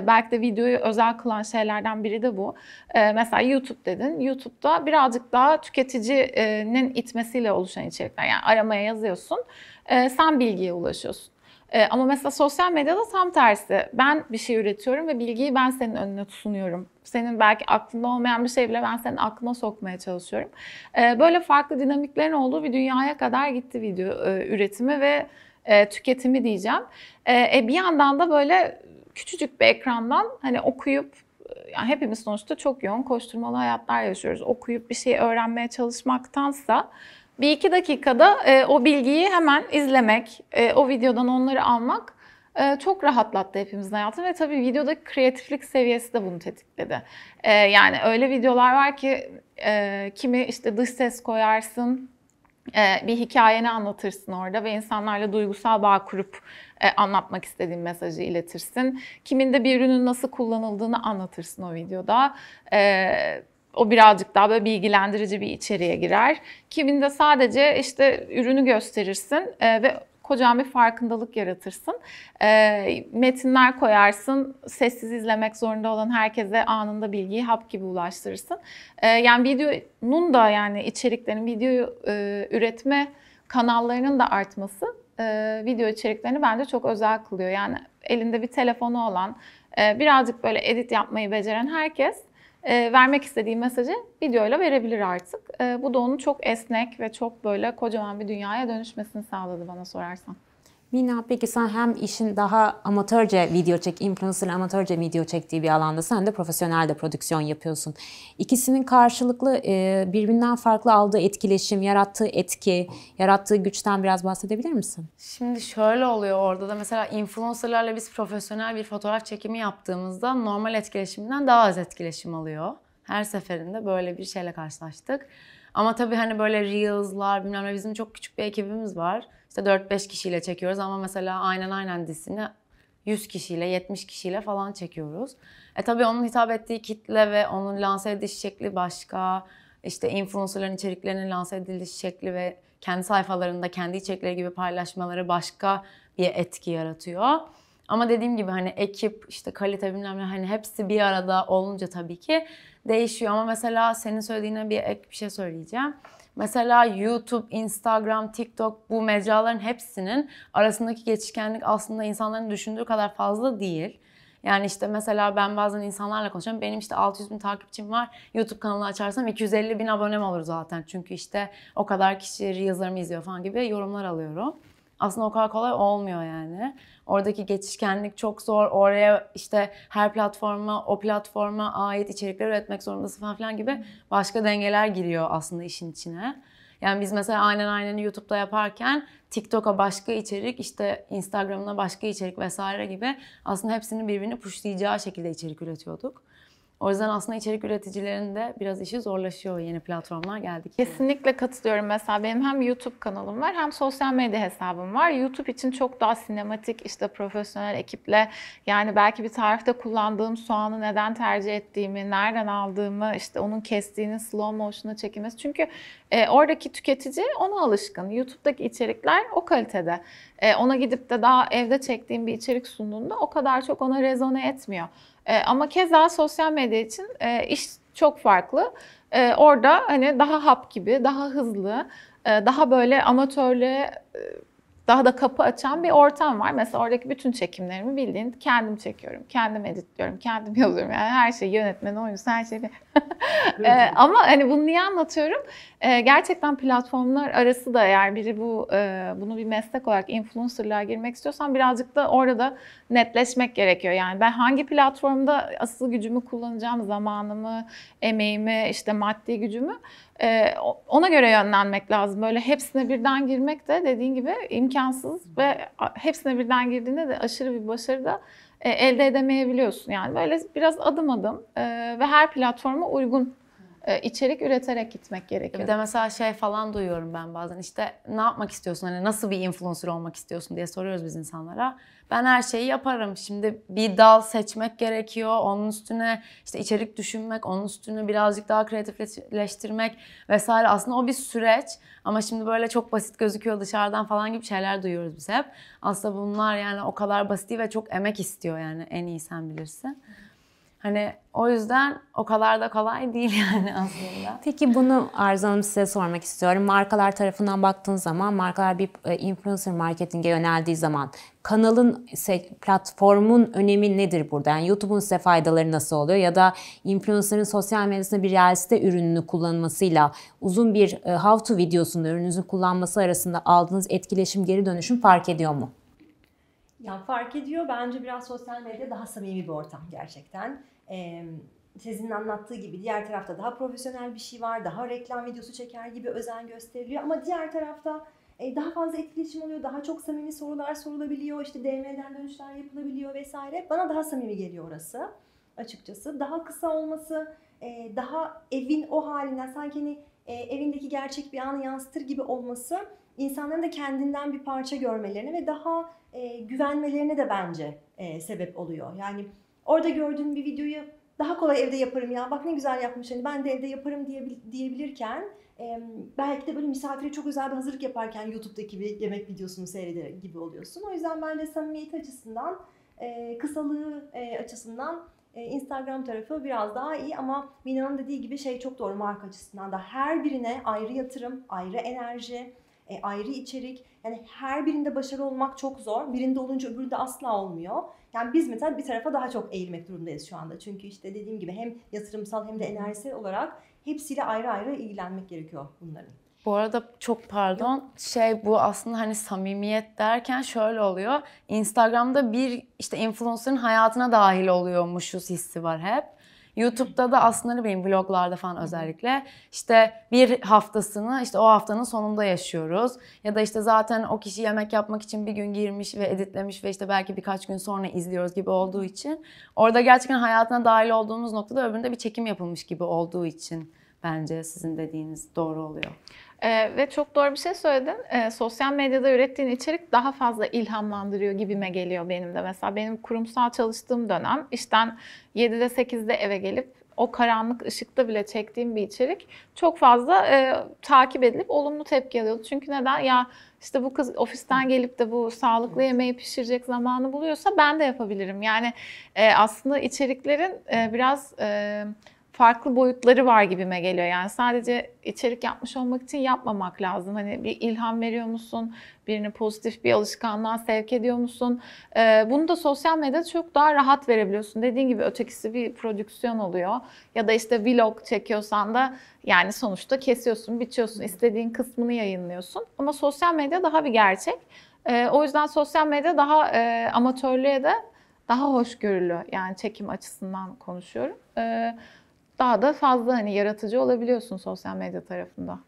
belki de videoyu özel kılan şeylerden biri de bu. mesela YouTube dedin. YouTube'da birazcık daha tüketicinin e, bilgilerin itmesiyle oluşan içerikler. Yani aramaya yazıyorsun, e, sen bilgiye ulaşıyorsun. E, ama mesela sosyal medyada tam tersi. Ben bir şey üretiyorum ve bilgiyi ben senin önüne sunuyorum. Senin belki aklında olmayan bir şey bile ben senin aklına sokmaya çalışıyorum. E, böyle farklı dinamiklerin olduğu bir dünyaya kadar gitti video e, üretimi ve e, tüketimi diyeceğim. E, e bir yandan da böyle küçücük bir ekrandan hani okuyup yani hepimiz sonuçta çok yoğun koşturmalı hayatlar yaşıyoruz. Okuyup bir şey öğrenmeye çalışmaktansa bir iki dakikada e, o bilgiyi hemen izlemek, e, o videodan onları almak e, çok rahatlattı hepimizin hayatını ve tabii videodaki kreatiflik seviyesi de bunu tetikledi. E, yani öyle videolar var ki e, kimi işte dış ses koyarsın, ee, bir hikayeni anlatırsın orada ve insanlarla duygusal bağ kurup e, anlatmak istediğin mesajı iletirsin. Kiminde bir ürünün nasıl kullanıldığını anlatırsın o videoda. Ee, o birazcık daha böyle bilgilendirici bir içeriğe girer. Kiminde sadece işte ürünü gösterirsin e, ve kocaman bir farkındalık yaratırsın. E, metinler koyarsın, sessiz izlemek zorunda olan herkese anında bilgiyi hap gibi ulaştırırsın. E, yani videonun da yani içeriklerin, video e, üretme kanallarının da artması e, video içeriklerini bence çok özel kılıyor. Yani elinde bir telefonu olan, e, birazcık böyle edit yapmayı beceren herkes e, vermek istediği mesajı videoyla verebilir artık. E, bu da onun çok esnek ve çok böyle kocaman bir dünyaya dönüşmesini sağladı bana sorarsan. Mina peki sen hem işin daha amatörce video çek, influencer amatörce video çektiği bir alanda sen de profesyonel de prodüksiyon yapıyorsun. İkisinin karşılıklı e, birbirinden farklı aldığı etkileşim, yarattığı etki, yarattığı güçten biraz bahsedebilir misin? Şimdi şöyle oluyor orada da mesela influencerlarla biz profesyonel bir fotoğraf çekimi yaptığımızda normal etkileşimden daha az etkileşim alıyor. Her seferinde böyle bir şeyle karşılaştık. Ama tabii hani böyle reels'lar bilmem ne bizim çok küçük bir ekibimiz var işte 4-5 kişiyle çekiyoruz ama mesela aynen aynen dizisini 100 kişiyle, 70 kişiyle falan çekiyoruz. E tabii onun hitap ettiği kitle ve onun lanse ediş şekli başka. İşte influencerların içeriklerinin lanse ediliş şekli ve kendi sayfalarında kendi içerikleri gibi paylaşmaları başka bir etki yaratıyor. Ama dediğim gibi hani ekip, işte kalite bilmem ne hani hepsi bir arada olunca tabii ki değişiyor. Ama mesela senin söylediğine bir ek bir şey söyleyeceğim. Mesela YouTube, Instagram, TikTok bu mecraların hepsinin arasındaki geçişkenlik aslında insanların düşündüğü kadar fazla değil. Yani işte mesela ben bazen insanlarla konuşuyorum. Benim işte 600 bin takipçim var. YouTube kanalı açarsam 250 bin abonem olur zaten. Çünkü işte o kadar kişi yazılarımı izliyor falan gibi yorumlar alıyorum aslında o kadar kolay olmuyor yani. Oradaki geçişkenlik çok zor. Oraya işte her platforma, o platforma ait içerikler üretmek zorundasın falan filan gibi başka dengeler giriyor aslında işin içine. Yani biz mesela aynen aynen YouTube'da yaparken TikTok'a başka içerik, işte Instagram'a başka içerik vesaire gibi aslında hepsini birbirini pushlayacağı şekilde içerik üretiyorduk. O yüzden aslında içerik üreticilerinde biraz işi zorlaşıyor yeni platformlar geldik. Kesinlikle katılıyorum. Mesela benim hem YouTube kanalım var hem sosyal medya hesabım var. YouTube için çok daha sinematik işte profesyonel ekiple yani belki bir tarifte kullandığım soğanı neden tercih ettiğimi, nereden aldığımı, işte onun kestiğini slow motion'a çekilmesi. Çünkü e, oradaki tüketici ona alışkın. YouTube'daki içerikler o kalitede. E, ona gidip de daha evde çektiğim bir içerik sunduğunda o kadar çok ona rezone etmiyor. E, ama keza sosyal medya için e, iş çok farklı. E, orada hani daha hap gibi, daha hızlı, e, daha böyle amatörlüğe e, daha da kapı açan bir ortam var. Mesela oradaki bütün çekimlerimi bildiğin kendim çekiyorum, kendim editliyorum, kendim yazıyorum. Yani her şeyi yönetmen, oyuncusu her şeyi e, ama hani bunu niye anlatıyorum? E, gerçekten platformlar arası da eğer biri bu e, bunu bir meslek olarak influencerlığa girmek istiyorsan birazcık da orada da netleşmek gerekiyor. Yani ben hangi platformda asıl gücümü kullanacağım, zamanımı, emeğimi, işte maddi gücümü e, ona göre yönlenmek lazım. Böyle hepsine birden girmek de dediğin gibi imkansız ve hepsine birden girdiğinde de aşırı bir başarı da e, elde edemeyebiliyorsun. Yani böyle biraz adım adım e, ve her platforma uygun e, içerik üreterek gitmek gerekiyor. Bir de mesela şey falan duyuyorum ben bazen işte ne yapmak istiyorsun hani nasıl bir influencer olmak istiyorsun diye soruyoruz biz insanlara. Ben her şeyi yaparım. Şimdi bir dal seçmek gerekiyor. Onun üstüne işte içerik düşünmek, onun üstüne birazcık daha kreatifleştirmek vesaire. Aslında o bir süreç ama şimdi böyle çok basit gözüküyor dışarıdan falan gibi şeyler duyuyoruz biz hep. Aslında bunlar yani o kadar basit değil ve çok emek istiyor yani en iyi sen bilirsin. Hani o yüzden o kadar da kolay değil yani aslında. Peki bunu Arzu Hanım size sormak istiyorum. Markalar tarafından baktığın zaman, markalar bir e, influencer marketinge yöneldiği zaman kanalın, platformun önemi nedir burada? Yani YouTube'un size faydaları nasıl oluyor? Ya da influencer'ın sosyal medyasında bir realiste ürününü kullanmasıyla uzun bir e, how to videosunda ürününüzü kullanması arasında aldığınız etkileşim, geri dönüşüm fark ediyor mu? Ya fark ediyor. Bence biraz sosyal medya daha samimi bir ortam gerçekten. Ee, sizin anlattığı gibi diğer tarafta daha profesyonel bir şey var, daha reklam videosu çeker gibi özen gösteriliyor ama diğer tarafta e, daha fazla etkileşim oluyor, daha çok samimi sorular sorulabiliyor, işte DM'den dönüşler yapılabiliyor vesaire. Bana daha samimi geliyor orası açıkçası. Daha kısa olması, e, daha evin o halinden sanki hani e, evindeki gerçek bir anı yansıtır gibi olması insanların da kendinden bir parça görmelerine ve daha e, güvenmelerine de bence e, sebep oluyor. Yani orada gördüğün bir videoyu daha kolay evde yaparım ya bak ne güzel yapmış hani ben de evde yaparım diyebil diyebilirken e, belki de böyle misafire çok özel bir hazırlık yaparken YouTube'daki bir yemek videosunu seyrederek gibi oluyorsun. O yüzden bence samimiyet açısından e, kısalığı e, açısından e, Instagram tarafı biraz daha iyi ama Mina'nın dediği gibi şey çok doğru marka açısından da her birine ayrı yatırım, ayrı enerji, e, ayrı içerik. Yani her birinde başarılı olmak çok zor. Birinde olunca öbüründe asla olmuyor. Yani biz mesela bir tarafa daha çok eğilmek durumundayız şu anda. Çünkü işte dediğim gibi hem yatırımsal hem de enerjisel olarak hepsiyle ayrı ayrı ilgilenmek gerekiyor bunların. Bu arada çok pardon. Şey bu aslında hani samimiyet derken şöyle oluyor. Instagram'da bir işte influencer'ın hayatına dahil oluyormuşuz hissi var hep. YouTube'da da aslında benim vloglarda falan özellikle işte bir haftasını işte o haftanın sonunda yaşıyoruz. Ya da işte zaten o kişi yemek yapmak için bir gün girmiş ve editlemiş ve işte belki birkaç gün sonra izliyoruz gibi olduğu için orada gerçekten hayatına dahil olduğumuz noktada öbüründe bir çekim yapılmış gibi olduğu için bence sizin dediğiniz doğru oluyor. E, ve çok doğru bir şey söyledin. E, sosyal medyada ürettiğin içerik daha fazla ilhamlandırıyor gibime geliyor benim de. Mesela benim kurumsal çalıştığım dönem işten 7'de 8'de eve gelip o karanlık ışıkta bile çektiğim bir içerik çok fazla e, takip edilip olumlu tepki alıyordu. Çünkü neden? Ya işte bu kız ofisten gelip de bu sağlıklı yemeği pişirecek zamanı buluyorsa ben de yapabilirim. Yani e, aslında içeriklerin e, biraz... E, farklı boyutları var gibime geliyor. Yani sadece içerik yapmış olmak için yapmamak lazım. Hani bir ilham veriyor musun? Birini pozitif bir alışkanlığa sevk ediyor musun? Ee, bunu da sosyal medyada çok daha rahat verebiliyorsun. Dediğin gibi ötekisi bir prodüksiyon oluyor. Ya da işte vlog çekiyorsan da yani sonuçta kesiyorsun, biçiyorsun. istediğin kısmını yayınlıyorsun. Ama sosyal medya daha bir gerçek. Ee, o yüzden sosyal medya daha e, amatörlüğe de daha hoşgörülü. Yani çekim açısından konuşuyorum. Ee, daha da fazla hani yaratıcı olabiliyorsun sosyal medya tarafında.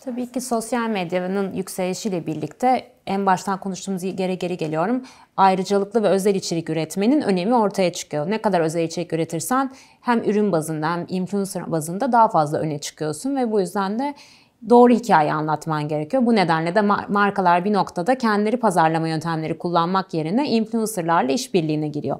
Tabii ki sosyal medyanın yükselişiyle birlikte en baştan konuştuğumuz yere geri geliyorum. Ayrıcalıklı ve özel içerik üretmenin önemi ortaya çıkıyor. Ne kadar özel içerik üretirsen hem ürün bazında hem influencer bazında daha fazla öne çıkıyorsun ve bu yüzden de doğru hikaye anlatman gerekiyor. Bu nedenle de markalar bir noktada kendileri pazarlama yöntemleri kullanmak yerine influencerlarla işbirliğine giriyor.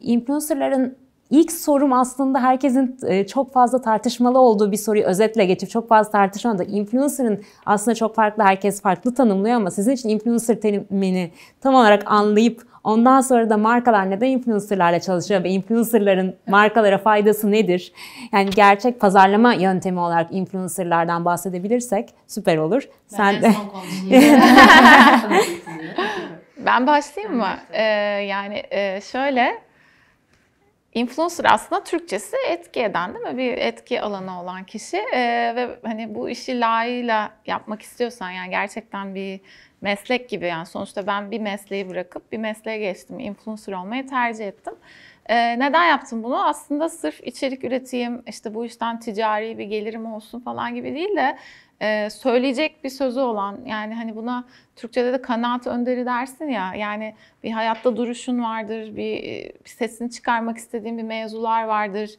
Influencerların İlk sorum aslında herkesin e, çok fazla tartışmalı olduğu bir soruyu özetle geçip çok fazla tartışan da influencer'ın aslında çok farklı herkes farklı tanımlıyor ama sizin için influencer terimini tam olarak anlayıp ondan sonra da markalar neden influencerlarla çalışıyor ve influencerların markalara faydası nedir? Yani gerçek pazarlama yöntemi olarak influencerlardan bahsedebilirsek süper olur. Ben Sen de Ben başlayayım mı? Ee, yani e, şöyle Influencer aslında Türkçesi etki eden değil mi? Bir etki alanı olan kişi ee, ve hani bu işi layığıyla yapmak istiyorsan yani gerçekten bir meslek gibi yani sonuçta ben bir mesleği bırakıp bir mesleğe geçtim. Influencer olmayı tercih ettim. Ee, neden yaptım bunu? Aslında sırf içerik üreteyim, işte bu işten ticari bir gelirim olsun falan gibi değil de e, söyleyecek bir sözü olan yani hani buna Türkçe'de de kanaat önderi dersin ya yani bir hayatta duruşun vardır, bir, bir sesini çıkarmak istediğin bir mevzular vardır,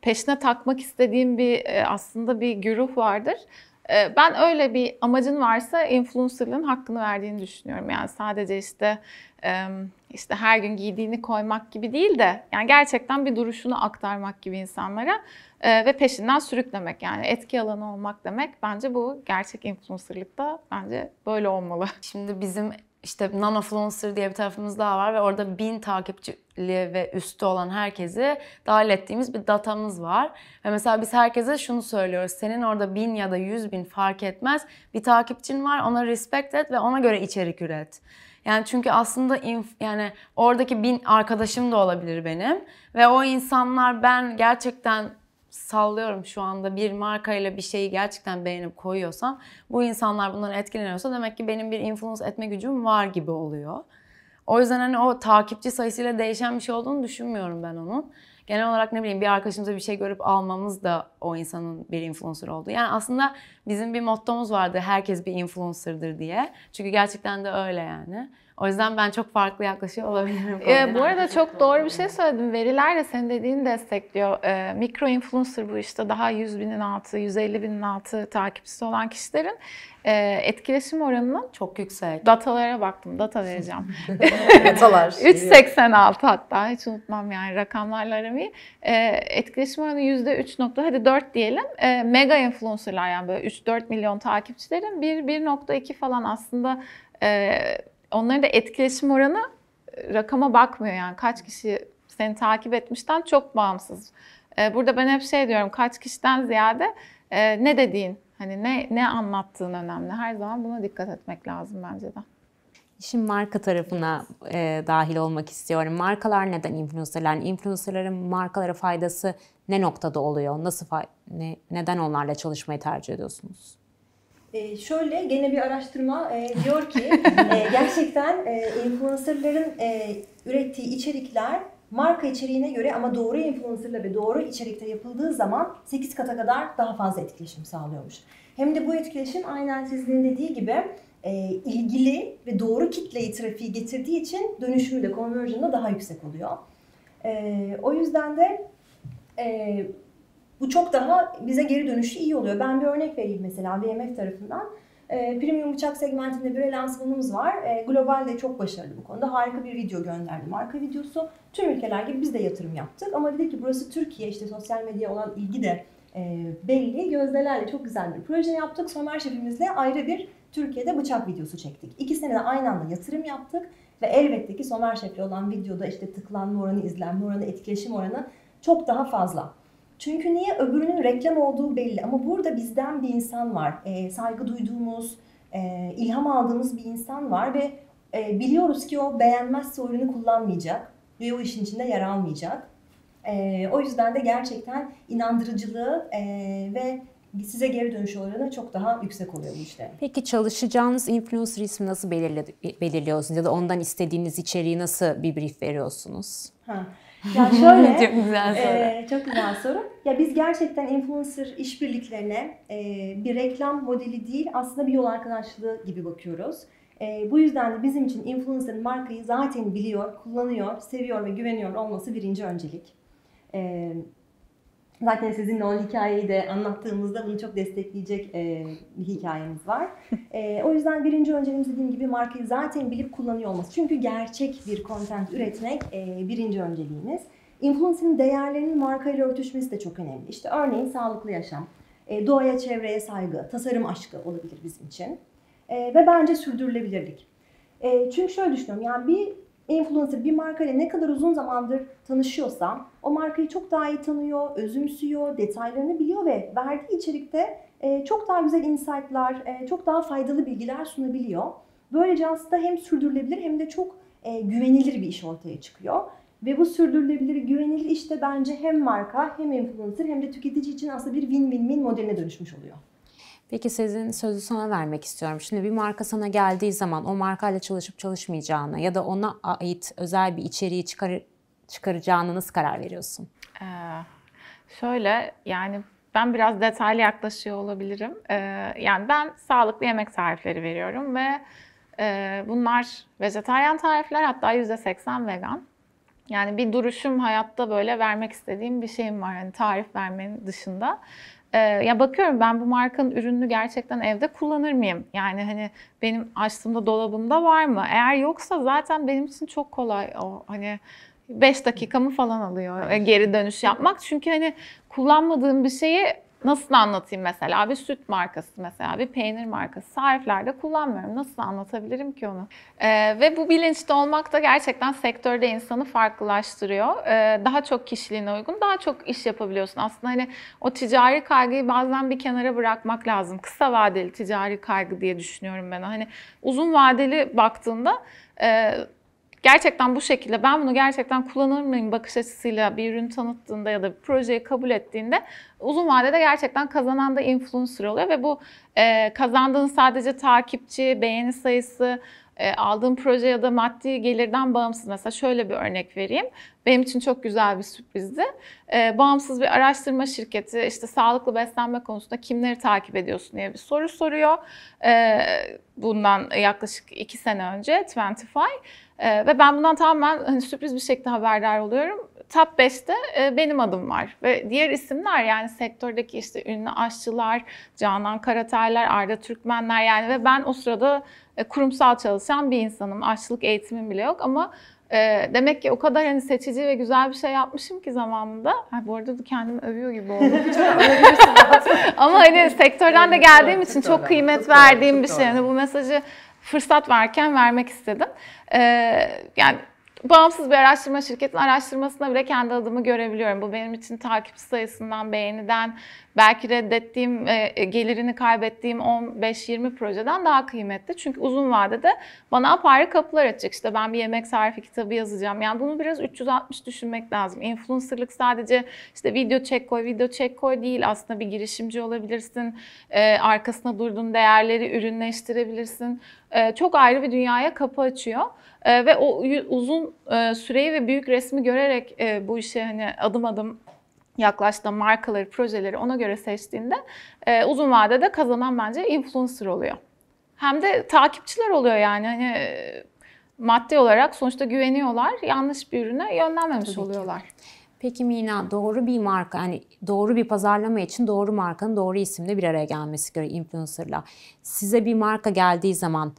peşine takmak istediğim bir e, aslında bir güruh vardır. Ee, ben öyle bir amacın varsa influencerlığın hakkını verdiğini düşünüyorum. Yani sadece işte işte her gün giydiğini koymak gibi değil de yani gerçekten bir duruşunu aktarmak gibi insanlara e, ve peşinden sürüklemek yani etki alanı olmak demek bence bu gerçek influencerlıkta bence böyle olmalı. Şimdi bizim işte Nanofluencer diye bir tarafımız daha var ve orada bin takipçili ve üstü olan herkesi dahil ettiğimiz bir datamız var. Ve mesela biz herkese şunu söylüyoruz. Senin orada bin ya da yüz bin fark etmez. Bir takipçin var ona respect et ve ona göre içerik üret. Yani çünkü aslında inf, yani oradaki bin arkadaşım da olabilir benim. Ve o insanlar ben gerçekten sallıyorum şu anda bir markayla bir şeyi gerçekten beğenip koyuyorsam bu insanlar bundan etkileniyorsa demek ki benim bir influence etme gücüm var gibi oluyor. O yüzden hani o takipçi sayısıyla değişen bir şey olduğunu düşünmüyorum ben onun. Genel olarak ne bileyim bir arkadaşımıza bir şey görüp almamız da o insanın bir influencer olduğu. Yani aslında bizim bir mottomuz vardı herkes bir influencer'dır diye. Çünkü gerçekten de öyle yani. O yüzden ben çok farklı yaklaşıyor olabilirim. E, bu arada çok doğru bir şey söyledim. Veriler de senin dediğini destekliyor. E, mikro influencer bu işte daha 100 binin altı, 150 binin altı takipçisi olan kişilerin e, etkileşim oranının çok yüksek. Datalara baktım. Data vereceğim. Datalar. 3.86 hatta. Hiç unutmam yani rakamlarla aramayı. E, ee, etkileşim oranı %3 nokta. Hadi 4 diyelim. E, mega influencerlar yani böyle 3-4 milyon takipçilerin 1-1.2 falan aslında e, onların da etkileşim oranı e, rakama bakmıyor yani kaç kişi seni takip etmişten çok bağımsız. E, burada ben hep şey diyorum kaç kişiden ziyade e, ne dediğin hani ne ne anlattığın önemli. Her zaman buna dikkat etmek lazım bence de. İşin marka tarafına e, dahil olmak istiyorum. Markalar neden influencerlar? Yani influencerların markalara faydası ne noktada oluyor? Nasıl fa- ne, neden onlarla çalışmayı tercih ediyorsunuz? E, şöyle gene bir araştırma e, diyor ki e, gerçekten e, influencerların e, ürettiği içerikler marka içeriğine göre ama doğru influencerla ve doğru içerikte yapıldığı zaman 8 kata kadar daha fazla etkileşim sağlıyormuş. Hem de bu etkileşim aynen sizin dediği gibi e, ilgili ve doğru kitleyi trafiği getirdiği için dönüşümü de conversion'da daha yüksek oluyor. E, o yüzden de e, bu çok daha bize geri dönüşü iyi oluyor. Ben bir örnek vereyim mesela BMF tarafından. E, premium bıçak segmentinde bir lansmanımız var. E, ee, globalde çok başarılı bu konuda. Harika bir video gönderdi. Marka videosu. Tüm ülkeler gibi biz de yatırım yaptık. Ama dedik ki burası Türkiye. işte sosyal medyaya olan ilgi de e, belli. Gözdelerle çok güzel bir proje yaptık. Somer şefimizle ayrı bir Türkiye'de bıçak videosu çektik. İkisine de aynı anda yatırım yaptık. Ve elbette ki Somer Şef'le olan videoda işte tıklanma oranı, izlenme oranı, etkileşim oranı çok daha fazla. Çünkü niye öbürünün reklam olduğu belli ama burada bizden bir insan var. E, saygı duyduğumuz, e, ilham aldığımız bir insan var ve e, biliyoruz ki o beğenmezse ürünü kullanmayacak ve o işin içinde yer almayacak. E, o yüzden de gerçekten inandırıcılığı e, ve size geri dönüş oranı çok daha yüksek oluyor bu işte. Peki çalışacağınız influencer ismi nasıl belirli, belirliyorsunuz ya da ondan istediğiniz içeriği nasıl bir brief veriyorsunuz? Ha. Ya şöyle. çok güzel soru. E, çok güzel soru. Ya biz gerçekten influencer işbirliklerine e, bir reklam modeli değil aslında bir yol arkadaşlığı gibi bakıyoruz. E, bu yüzden de bizim için influencer'ın markayı zaten biliyor, kullanıyor, seviyor ve güveniyor olması birinci öncelik. E, Zaten sizinle olan hikayeyi de anlattığımızda bunu çok destekleyecek e, bir hikayemiz var. E, o yüzden birinci önceliğimiz dediğim gibi markayı zaten bilip kullanıyor olması. Çünkü gerçek bir content üretmek e, birinci önceliğimiz. Influencer'ın değerlerinin markayla örtüşmesi de çok önemli. İşte örneğin sağlıklı yaşam, e, doğaya, çevreye saygı, tasarım aşkı olabilir bizim için. E, ve bence sürdürülebilirlik. E, çünkü şöyle düşünüyorum yani bir influencer bir marka ile ne kadar uzun zamandır tanışıyorsam, o markayı çok daha iyi tanıyor, özümsüyor, detaylarını biliyor ve verdiği içerikte e, çok daha güzel insightlar, e, çok daha faydalı bilgiler sunabiliyor. Böylece aslında hem sürdürülebilir hem de çok e, güvenilir bir iş ortaya çıkıyor. Ve bu sürdürülebilir, güvenilir işte bence hem marka hem influencer hem de tüketici için aslında bir win-win-win modeline dönüşmüş oluyor. Peki sizin sözü sana vermek istiyorum. Şimdi bir marka sana geldiği zaman o markayla çalışıp çalışmayacağını ya da ona ait özel bir içeriği çıkar çıkaracağını nasıl karar veriyorsun? Ee, şöyle yani ben biraz detaylı yaklaşıyor olabilirim. Ee, yani ben sağlıklı yemek tarifleri veriyorum ve e, bunlar vejetaryen tarifler hatta %80 vegan. Yani bir duruşum hayatta böyle vermek istediğim bir şeyim var. Yani tarif vermenin dışında. Ee, ya bakıyorum ben bu markanın ürününü gerçekten evde kullanır mıyım? Yani hani benim açtığımda dolabımda var mı? Eğer yoksa zaten benim için çok kolay o hani 5 dakikamı falan alıyor e, geri dönüş yapmak. Çünkü hani kullanmadığım bir şeyi Nasıl anlatayım mesela bir süt markası mesela bir peynir markası tariflerde kullanmıyorum. Nasıl anlatabilirim ki onu? Ee, ve bu bilinçte olmak da gerçekten sektörde insanı farklılaştırıyor. Ee, daha çok kişiliğine uygun daha çok iş yapabiliyorsun. Aslında hani o ticari kaygıyı bazen bir kenara bırakmak lazım. Kısa vadeli ticari kaygı diye düşünüyorum ben. Hani uzun vadeli baktığında e, gerçekten bu şekilde ben bunu gerçekten kullanır mıyım bakış açısıyla bir ürün tanıttığında ya da bir projeyi kabul ettiğinde uzun vadede gerçekten kazanan da influencer oluyor ve bu e, kazandığın sadece takipçi, beğeni sayısı, e, aldığım proje ya da maddi gelirden bağımsız. Mesela şöyle bir örnek vereyim. Benim için çok güzel bir sürprizdi. E, bağımsız bir araştırma şirketi işte sağlıklı beslenme konusunda kimleri takip ediyorsun diye bir soru soruyor. E, bundan yaklaşık iki sene önce Twentify. E, ve ben bundan tamamen hani sürpriz bir şekilde haberdar oluyorum. Top 5'te e, benim adım var. Ve diğer isimler yani sektördeki işte ünlü aşçılar, Canan Karaterler, Arda Türkmenler yani ve ben o sırada e, kurumsal çalışan bir insanım. Aşçılık eğitimim bile yok ama e, demek ki o kadar hani seçici ve güzel bir şey yapmışım ki zamanında. Ay, bu arada kendimi övüyor gibi oldum. Ama hani sektörden de geldiğim için çok kıymet verdiğim bir şey. Yani bu mesajı fırsat varken vermek istedim. Ee, yani bağımsız bir araştırma şirketin araştırmasına bile kendi adımı görebiliyorum. Bu benim için takip sayısından, beğeniden, belki reddettiğim, e, e, gelirini kaybettiğim 15-20 projeden daha kıymetli. Çünkü uzun vadede bana apayrı kapılar açacak. İşte ben bir yemek tarifi kitabı yazacağım. Yani bunu biraz 360 düşünmek lazım. Influencerlık sadece işte video çek koy, video çek koy değil. Aslında bir girişimci olabilirsin. E, arkasına durduğun değerleri ürünleştirebilirsin. Çok ayrı bir dünyaya kapı açıyor. E, ve o uzun e, süreyi ve büyük resmi görerek e, bu işe hani adım adım yaklaştığında markaları, projeleri ona göre seçtiğinde e, uzun vadede kazanan bence influencer oluyor. Hem de takipçiler oluyor yani hani e, maddi olarak sonuçta güveniyorlar. Yanlış bir ürüne yönlenmemiş Tabii oluyorlar. Ki. Peki Mina doğru bir marka yani doğru bir pazarlama için doğru markanın doğru isimle bir araya gelmesi göre influencerla. Size bir marka geldiği zaman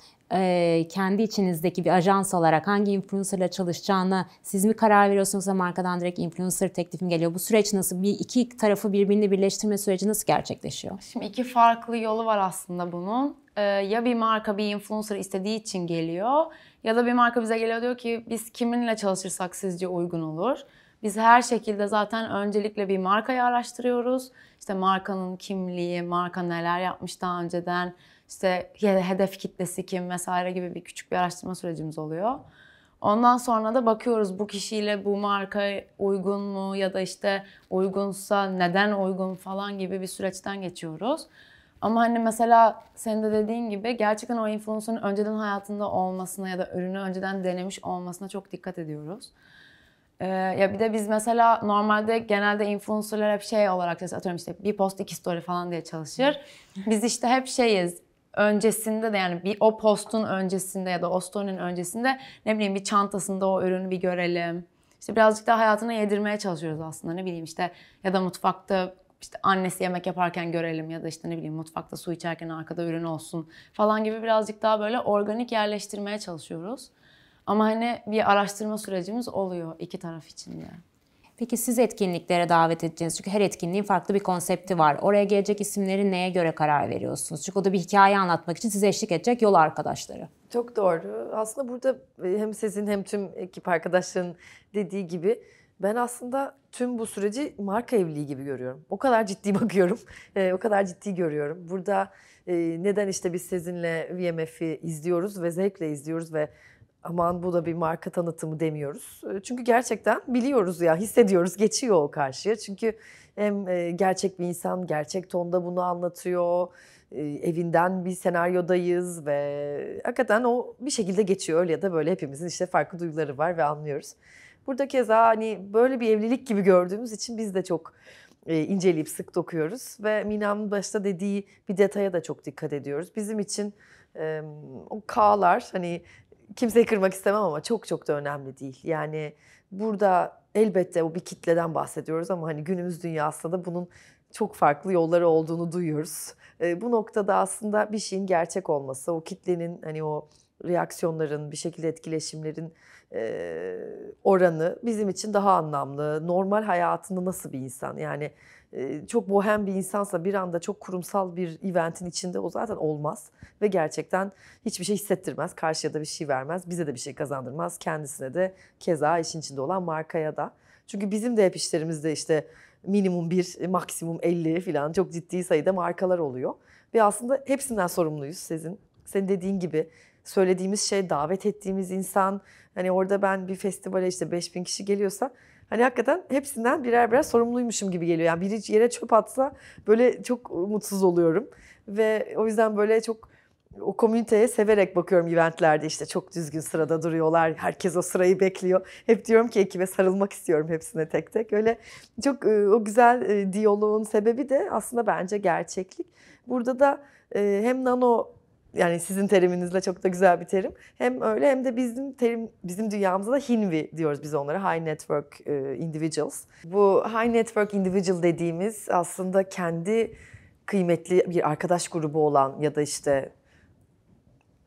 kendi içinizdeki bir ajans olarak hangi influencerla çalışacağına siz mi karar veriyorsunuz da markadan direkt influencer teklifim geliyor? Bu süreç nasıl? Bir iki tarafı birbirini birleştirme süreci nasıl gerçekleşiyor? Şimdi iki farklı yolu var aslında bunun. ya bir marka bir influencer istediği için geliyor ya da bir marka bize geliyor diyor ki biz kiminle çalışırsak sizce uygun olur. Biz her şekilde zaten öncelikle bir markayı araştırıyoruz. İşte markanın kimliği, marka neler yapmış daha önceden, işte hedef kitlesi kim vesaire gibi bir küçük bir araştırma sürecimiz oluyor. Ondan sonra da bakıyoruz bu kişiyle bu marka uygun mu ya da işte uygunsa neden uygun falan gibi bir süreçten geçiyoruz. Ama hani mesela senin de dediğin gibi gerçekten o influencer'ın önceden hayatında olmasına ya da ürünü önceden denemiş olmasına çok dikkat ediyoruz. Ee, ya bir de biz mesela normalde genelde influencerlar hep şey olarak atıyorum işte bir post iki story falan diye çalışır. Biz işte hep şeyiz öncesinde de yani bir o postun öncesinde ya da o story'nin öncesinde ne bileyim bir çantasında o ürünü bir görelim. İşte birazcık daha hayatına yedirmeye çalışıyoruz aslında ne bileyim işte ya da mutfakta işte annesi yemek yaparken görelim ya da işte ne bileyim mutfakta su içerken arkada ürün olsun falan gibi birazcık daha böyle organik yerleştirmeye çalışıyoruz. Ama hani bir araştırma sürecimiz oluyor iki taraf için de. Peki siz etkinliklere davet edeceğiniz çünkü her etkinliğin farklı bir konsepti var. Oraya gelecek isimleri neye göre karar veriyorsunuz? Çünkü o da bir hikaye anlatmak için size eşlik edecek yol arkadaşları. Çok doğru. Aslında burada e, hem sizin hem tüm ekip arkadaşların dediği gibi ben aslında tüm bu süreci marka evliliği gibi görüyorum. O kadar ciddi bakıyorum, e, o kadar ciddi görüyorum. Burada e, neden işte biz sizinle VMF'i izliyoruz ve zevkle izliyoruz ve aman bu da bir marka tanıtımı demiyoruz. Ee, çünkü gerçekten biliyoruz ya, hissediyoruz, geçiyor o karşıya. Çünkü hem e, gerçek bir insan, gerçek tonda bunu anlatıyor. E, evinden bir senaryodayız ve hakikaten o bir şekilde geçiyor öyle ya da böyle hepimizin işte farklı duyguları var ve anlıyoruz. Burada keza hani böyle bir evlilik gibi gördüğümüz için biz de çok e, inceleyip sık dokuyoruz ve Mina'nın başta dediği bir detaya da çok dikkat ediyoruz. Bizim için o K'lar hani kimseyi kırmak istemem ama çok çok da önemli değil. Yani burada elbette o bir kitleden bahsediyoruz ama hani günümüz dünyasında da bunun çok farklı yolları olduğunu duyuyoruz. Ee, bu noktada aslında bir şeyin gerçek olması, o kitlenin hani o reaksiyonların, bir şekilde etkileşimlerin e, oranı bizim için daha anlamlı. Normal hayatında nasıl bir insan yani çok bohem bir insansa bir anda çok kurumsal bir eventin içinde o zaten olmaz. Ve gerçekten hiçbir şey hissettirmez. Karşıya da bir şey vermez. Bize de bir şey kazandırmaz. Kendisine de keza işin içinde olan markaya da. Çünkü bizim de hep işlerimizde işte minimum bir, maksimum 50 falan çok ciddi sayıda markalar oluyor. Ve aslında hepsinden sorumluyuz sizin. Senin dediğin gibi söylediğimiz şey, davet ettiğimiz insan. Hani orada ben bir festivale işte 5000 kişi geliyorsa Hani hakikaten hepsinden birer birer sorumluymuşum gibi geliyor. Yani biri yere çöp atsa böyle çok ıı, mutsuz oluyorum. Ve o yüzden böyle çok ıı, o komüniteye severek bakıyorum eventlerde işte çok düzgün sırada duruyorlar. Herkes o sırayı bekliyor. Hep diyorum ki ekibe sarılmak istiyorum hepsine tek tek. Öyle çok ıı, o güzel diyaloğun sebebi de aslında bence gerçeklik. Burada da hem nano yani sizin teriminizle çok da güzel bir terim. Hem öyle hem de bizim terim bizim dünyamızda da Hinvi diyoruz biz onlara. High Network e, Individuals. Bu High Network Individual dediğimiz aslında kendi kıymetli bir arkadaş grubu olan ya da işte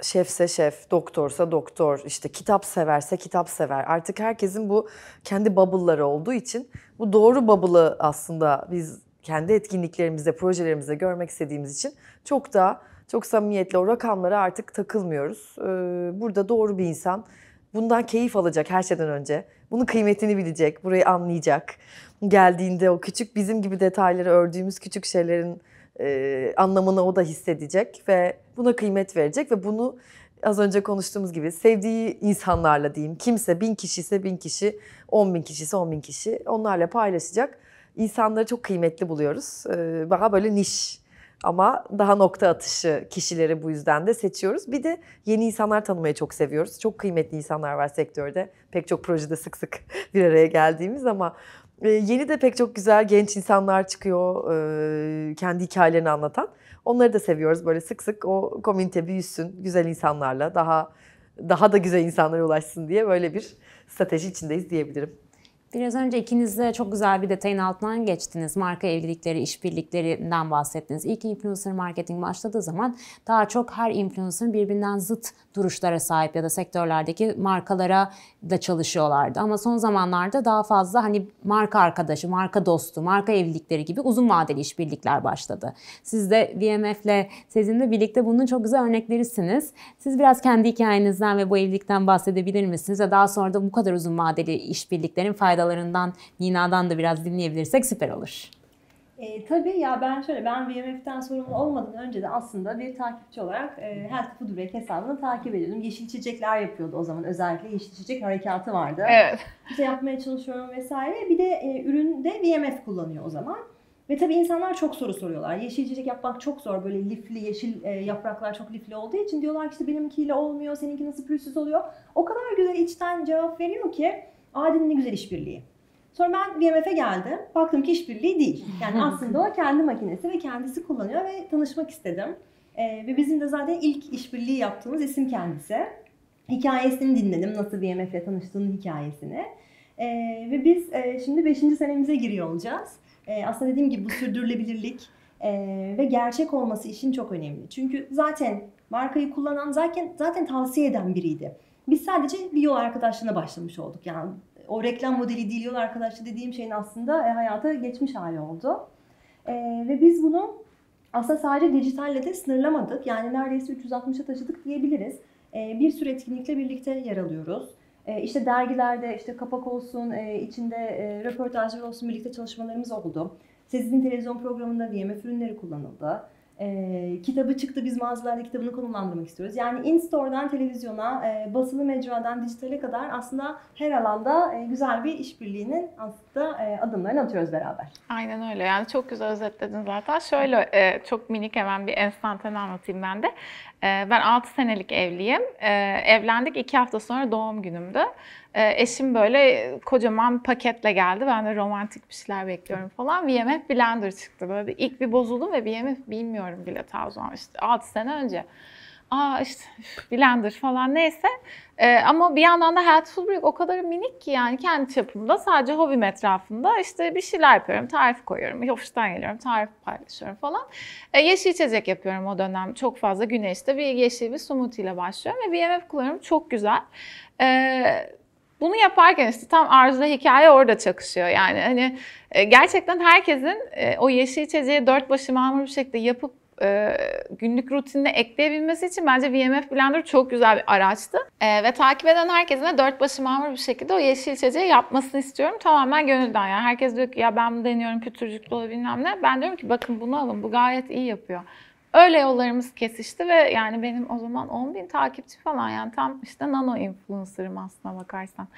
şefse şef, doktorsa doktor, işte kitap severse kitap sever. Artık herkesin bu kendi bubble'ları olduğu için bu doğru bubble'ı aslında biz kendi etkinliklerimizde, projelerimizde görmek istediğimiz için çok daha çok samimiyetle o rakamlara artık takılmıyoruz. Ee, burada doğru bir insan bundan keyif alacak her şeyden önce. Bunun kıymetini bilecek, burayı anlayacak. Geldiğinde o küçük bizim gibi detayları ördüğümüz küçük şeylerin e, anlamını o da hissedecek ve buna kıymet verecek ve bunu az önce konuştuğumuz gibi sevdiği insanlarla diyeyim kimse bin kişi ise bin kişi, on bin kişi ise on bin kişi onlarla paylaşacak. İnsanları çok kıymetli buluyoruz. Ee, böyle niş ama daha nokta atışı kişileri bu yüzden de seçiyoruz. Bir de yeni insanlar tanımayı çok seviyoruz. Çok kıymetli insanlar var sektörde. Pek çok projede sık sık bir araya geldiğimiz ama e, yeni de pek çok güzel genç insanlar çıkıyor. E, kendi hikayelerini anlatan. Onları da seviyoruz. Böyle sık sık o komünite büyüsün. Güzel insanlarla daha daha da güzel insanlara ulaşsın diye böyle bir strateji içindeyiz diyebilirim. Biraz önce ikiniz de çok güzel bir detayın altından geçtiniz. Marka evlilikleri, işbirliklerinden bahsettiniz. İlk influencer marketing başladığı zaman daha çok her influencer'ın birbirinden zıt duruşlara sahip ya da sektörlerdeki markalara da çalışıyorlardı. Ama son zamanlarda daha fazla hani marka arkadaşı, marka dostu, marka evlilikleri gibi uzun vadeli işbirlikler başladı. Siz de VMF'le sizinle birlikte bunun çok güzel örneklerisiniz. Siz biraz kendi hikayenizden ve bu evlilikten bahsedebilir misiniz? Ve daha sonra da bu kadar uzun vadeli işbirliklerin faydalarından, Nina'dan da biraz dinleyebilirsek süper olur. E, tabii ya ben şöyle ben VMF'den sorumlu olmadan önce de aslında bir takipçi olarak e, Health Food Break hesabını takip ediyordum. Yeşil çiçekler yapıyordu o zaman özellikle yeşil çiçek harekatı vardı. Evet. Bir şey yapmaya çalışıyorum vesaire. Bir de e, üründe VMF kullanıyor o zaman. Ve tabii insanlar çok soru soruyorlar. Yeşil çiçek yapmak çok zor. Böyle lifli, yeşil e, yapraklar çok lifli olduğu için diyorlar ki işte benimkiyle olmuyor, seninki nasıl pürüzsüz oluyor. O kadar güzel içten cevap veriyor ki Adem'in ne güzel işbirliği. Sonra ben BMF'e geldim. Baktım ki işbirliği değil. Yani aslında o kendi makinesi ve kendisi kullanıyor ve tanışmak istedim. Ee, ve bizim de zaten ilk işbirliği yaptığımız isim kendisi. Hikayesini dinledim. Nasıl BMF'le tanıştığının hikayesini. Ee, ve biz e, şimdi 5. senemize giriyor olacağız. Ee, aslında dediğim gibi bu sürdürülebilirlik e, ve gerçek olması işin çok önemli. Çünkü zaten markayı kullanan zaten, zaten tavsiye eden biriydi. Biz sadece bir yol arkadaşlığına başlamış olduk. Yani o reklam modeli değil yol arkadaşı dediğim şeyin aslında e, hayata geçmiş hali oldu. E, ve biz bunu aslında sadece dijitalle de sınırlamadık. Yani neredeyse 360'a taşıdık diyebiliriz. E, bir sürü etkinlikle birlikte yer alıyoruz. E, işte dergilerde işte kapak olsun, e, içinde e, röportajlar olsun birlikte çalışmalarımız oldu. Sizin televizyon programında VMF ürünleri kullanıldı. E, kitabı çıktı biz mağazalarda kitabını konumlandırmak istiyoruz. Yani in-store'dan televizyona, e, basılı mecradan dijitale kadar aslında her alanda e, güzel bir işbirliğinin aslında e, adımlarını atıyoruz beraber. Aynen öyle yani çok güzel özetledin zaten. Şöyle e, çok minik hemen bir enstantane anlatayım ben de. E, ben 6 senelik evliyim. E, evlendik 2 hafta sonra doğum günümdü. E, eşim böyle kocaman paketle geldi. Ben de romantik bir şeyler bekliyorum falan. VMF Blender çıktı. Böyle bir, ilk bir bozuldum ve VMF bilmiyorum bile ta o zaman işte 6 sene önce. Aa işte Blender falan neyse. Ee, ama bir yandan da Helpful Brick o kadar minik ki yani kendi çapımda sadece hobim etrafında işte bir şeyler yapıyorum, tarif koyuyorum, ofisten geliyorum, tarif paylaşıyorum falan. Ee, yeşil içecek yapıyorum o dönem çok fazla güneşte bir yeşil bir smoothie ile başlıyorum ve vmf kullanıyorum çok güzel. Ee, bunu yaparken işte tam Arzu'da hikaye orada çakışıyor. Yani hani e, gerçekten herkesin e, o yeşil içeceği dört başı mamur bir şekilde yapıp e, günlük rutinine ekleyebilmesi için bence VMF Blender çok güzel bir araçtı. E, ve takip eden herkesin de dört başı mamur bir şekilde o yeşil içeceği yapmasını istiyorum. Tamamen gönülden yani. Herkes diyor ki ya ben bunu deniyorum pütürcüklü olabilmem ne. Ben diyorum ki bakın bunu alın bu gayet iyi yapıyor. Öyle yollarımız kesişti ve yani benim o zaman 10 bin takipçi falan yani tam işte nano influencer'ım aslına bakarsan.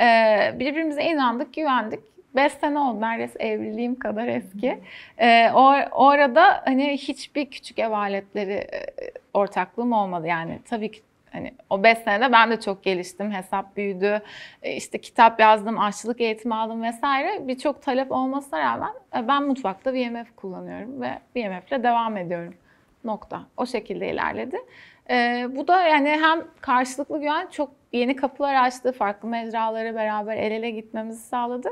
Ee, birbirimize inandık, güvendik. 5 sene oldu neredeyse evliliğim kadar eski. Ee, o, o arada hani hiçbir küçük ev aletleri e, ortaklığım olmadı. Yani tabii ki Hani o 5 senede ben de çok geliştim. Hesap büyüdü. E, işte kitap yazdım, aşçılık eğitimi aldım vesaire. Birçok talep olmasına rağmen e, ben mutfakta VMF kullanıyorum ve VMF ile devam ediyorum. Nokta. O şekilde ilerledi. Ee, bu da yani hem karşılıklı güven çok yeni kapılar açtı, farklı mecralara beraber el ele gitmemizi sağladı.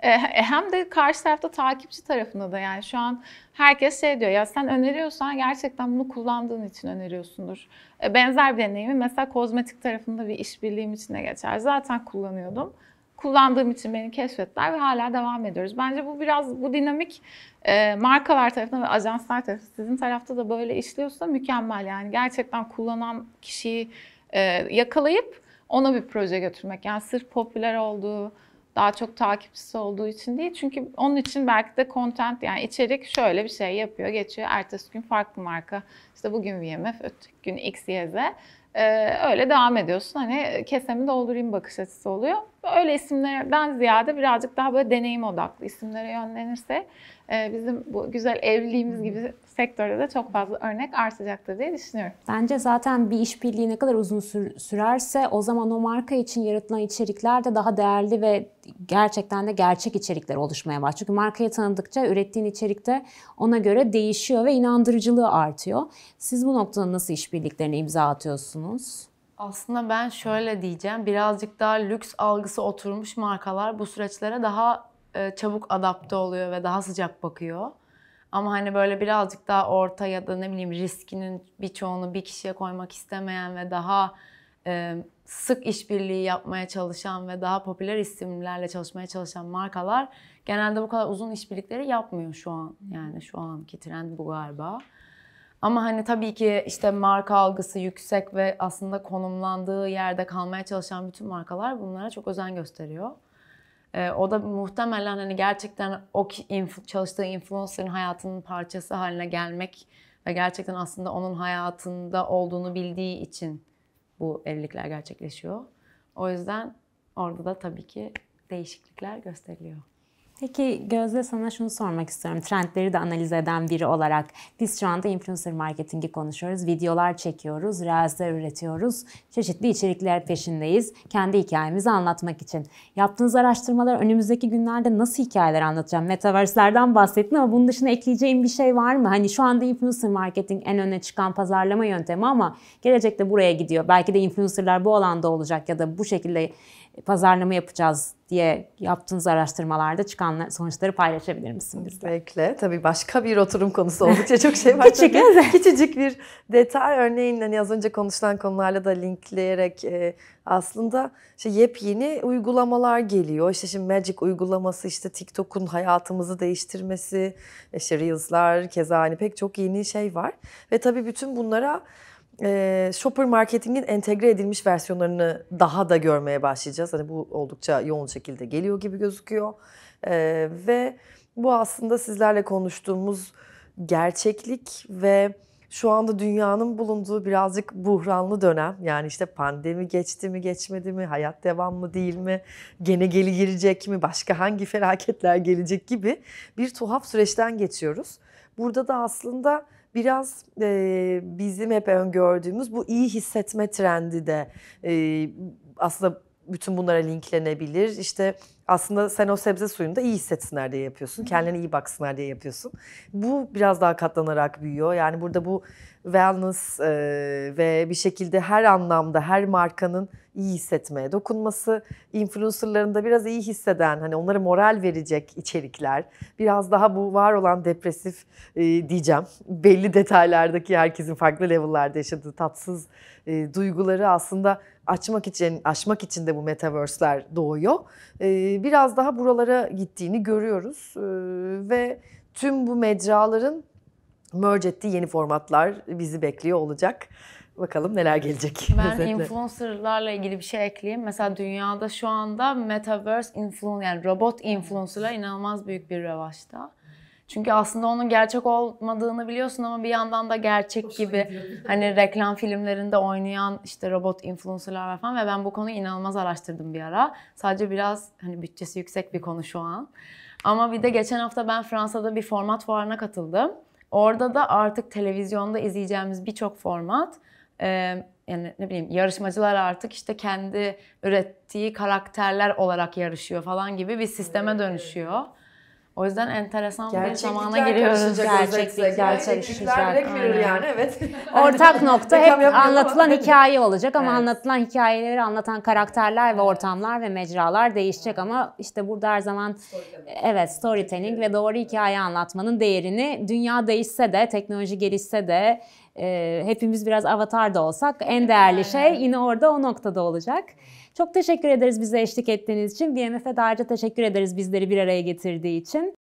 Ee, hem de karşı tarafta takipçi tarafında da yani şu an herkes şey diyor ya sen öneriyorsan gerçekten bunu kullandığın için öneriyorsundur. Ee, benzer bir deneyimi mesela kozmetik tarafında bir işbirliğim içine geçer. Zaten kullanıyordum kullandığım için beni keşfettiler ve hala devam ediyoruz. Bence bu biraz bu dinamik e, markalar tarafından ve ajanslar tarafından sizin tarafta da böyle işliyorsa mükemmel. Yani gerçekten kullanan kişiyi e, yakalayıp ona bir proje götürmek. Yani sırf popüler olduğu, daha çok takipçisi olduğu için değil. Çünkü onun için belki de content yani içerik şöyle bir şey yapıyor, geçiyor. Ertesi gün farklı marka. İşte bugün VMF, öteki gün XYZ. Ee, öyle devam ediyorsun. Hani kesemi doldurayım bakış açısı oluyor. Öyle isimlerden ziyade birazcık daha böyle deneyim odaklı isimlere yönlenirse e, bizim bu güzel evliliğimiz gibi sektörde de çok fazla örnek artacaktır diye düşünüyorum. Bence zaten bir işbirliği ne kadar uzun sürerse o zaman o marka için yaratılan içerikler de daha değerli ve gerçekten de gerçek içerikler oluşmaya var. Çünkü markayı tanıdıkça ürettiğin içerikte ona göre değişiyor ve inandırıcılığı artıyor. Siz bu noktada nasıl işbirliklerine imza atıyorsunuz? Aslında ben şöyle diyeceğim. Birazcık daha lüks algısı oturmuş markalar bu süreçlere daha e, çabuk adapte oluyor ve daha sıcak bakıyor. Ama hani böyle birazcık daha orta ya da ne bileyim riskinin birçoğunu bir kişiye koymak istemeyen ve daha e, sık işbirliği yapmaya çalışan ve daha popüler isimlerle çalışmaya çalışan markalar genelde bu kadar uzun işbirlikleri yapmıyor şu an. Yani şu anki trend bu galiba. Ama hani tabii ki işte marka algısı yüksek ve aslında konumlandığı yerde kalmaya çalışan bütün markalar bunlara çok özen gösteriyor. Ee, o da muhtemelen hani gerçekten o inf- çalıştığı influencer'ın hayatının parçası haline gelmek ve gerçekten aslında onun hayatında olduğunu bildiği için bu evlilikler gerçekleşiyor. O yüzden orada da tabii ki değişiklikler gösteriliyor. Peki Gözde sana şunu sormak istiyorum. Trendleri de analiz eden biri olarak biz şu anda influencer marketingi konuşuyoruz. Videolar çekiyoruz, reelsler üretiyoruz. Çeşitli içerikler peşindeyiz. Kendi hikayemizi anlatmak için. Yaptığınız araştırmalar önümüzdeki günlerde nasıl hikayeler anlatacağım? Metaverse'lerden bahsettin ama bunun dışında ekleyeceğim bir şey var mı? Hani şu anda influencer marketing en öne çıkan pazarlama yöntemi ama gelecekte buraya gidiyor. Belki de influencerlar bu alanda olacak ya da bu şekilde pazarlama yapacağız diye yaptığınız araştırmalarda çıkan sonuçları paylaşabilir misin bizle? Bekle. Tabii başka bir oturum konusu oldukça çok şey var. Küçük, evet. Küçücük bir detay. Örneğin hani az önce konuşulan konularla da linkleyerek e, aslında işte yepyeni uygulamalar geliyor. İşte şimdi Magic uygulaması, işte TikTok'un hayatımızı değiştirmesi, işte Reels'lar, keza hani pek çok yeni şey var. Ve tabii bütün bunlara e, shopper marketingin entegre edilmiş versiyonlarını daha da görmeye başlayacağız. Hani bu oldukça yoğun şekilde geliyor gibi gözüküyor. E, ve bu aslında sizlerle konuştuğumuz gerçeklik ve şu anda dünyanın bulunduğu birazcık buhranlı dönem. Yani işte pandemi geçti mi geçmedi mi, hayat devam mı değil mi, gene geri girecek mi, başka hangi felaketler gelecek gibi bir tuhaf süreçten geçiyoruz. Burada da aslında biraz e, bizim hep öngördüğümüz bu iyi hissetme trendi de e, aslında bütün bunlara linklenebilir. İşte aslında sen o sebze suyunu da iyi hissetsinler diye yapıyorsun. kendine iyi baksınlar diye yapıyorsun. Bu biraz daha katlanarak büyüyor. Yani burada bu wellness e, ve bir şekilde her anlamda her markanın iyi hissetmeye dokunması, influencerların da biraz iyi hisseden, hani onlara moral verecek içerikler, biraz daha bu var olan depresif e, diyeceğim, belli detaylardaki herkesin farklı level'larda yaşadığı tatsız e, duyguları aslında açmak için, açmak için de bu metaverse'ler doğuyor. Ee, biraz daha buralara gittiğini görüyoruz ee, ve tüm bu mecraların merge ettiği yeni formatlar bizi bekliyor olacak. Bakalım neler gelecek. Ben özetle. influencerlarla ilgili bir şey ekleyeyim. Mesela dünyada şu anda metaverse influencer yani robot influencerlar inanılmaz büyük bir revaçta. Çünkü aslında onun gerçek olmadığını biliyorsun ama bir yandan da gerçek gibi. Hani reklam filmlerinde oynayan işte robot influencerlar falan ve ben bu konuyu inanılmaz araştırdım bir ara. Sadece biraz hani bütçesi yüksek bir konu şu an. Ama bir de geçen hafta ben Fransa'da bir format fuarına katıldım. Orada da artık televizyonda izleyeceğimiz birçok format yani ne bileyim yarışmacılar artık işte kendi ürettiği karakterler olarak yarışıyor falan gibi bir sisteme dönüşüyor. O yüzden enteresan bir zamana giriyoruz. Gerçeklikler, gerçeklikler direkt verir yani evet. Ortak nokta hep anlatılan hikaye olacak ama evet. anlatılan hikayeleri anlatan karakterler ve ortamlar ve mecralar değişecek ama işte burada her zaman evet storytelling ve doğru hikaye anlatmanın değerini dünya değişse de teknoloji gelişse de e, hepimiz biraz avatar da olsak en değerli şey yine orada o noktada olacak. Çok teşekkür ederiz bize eşlik ettiğiniz için. BMF'e de ayrıca teşekkür ederiz bizleri bir araya getirdiği için.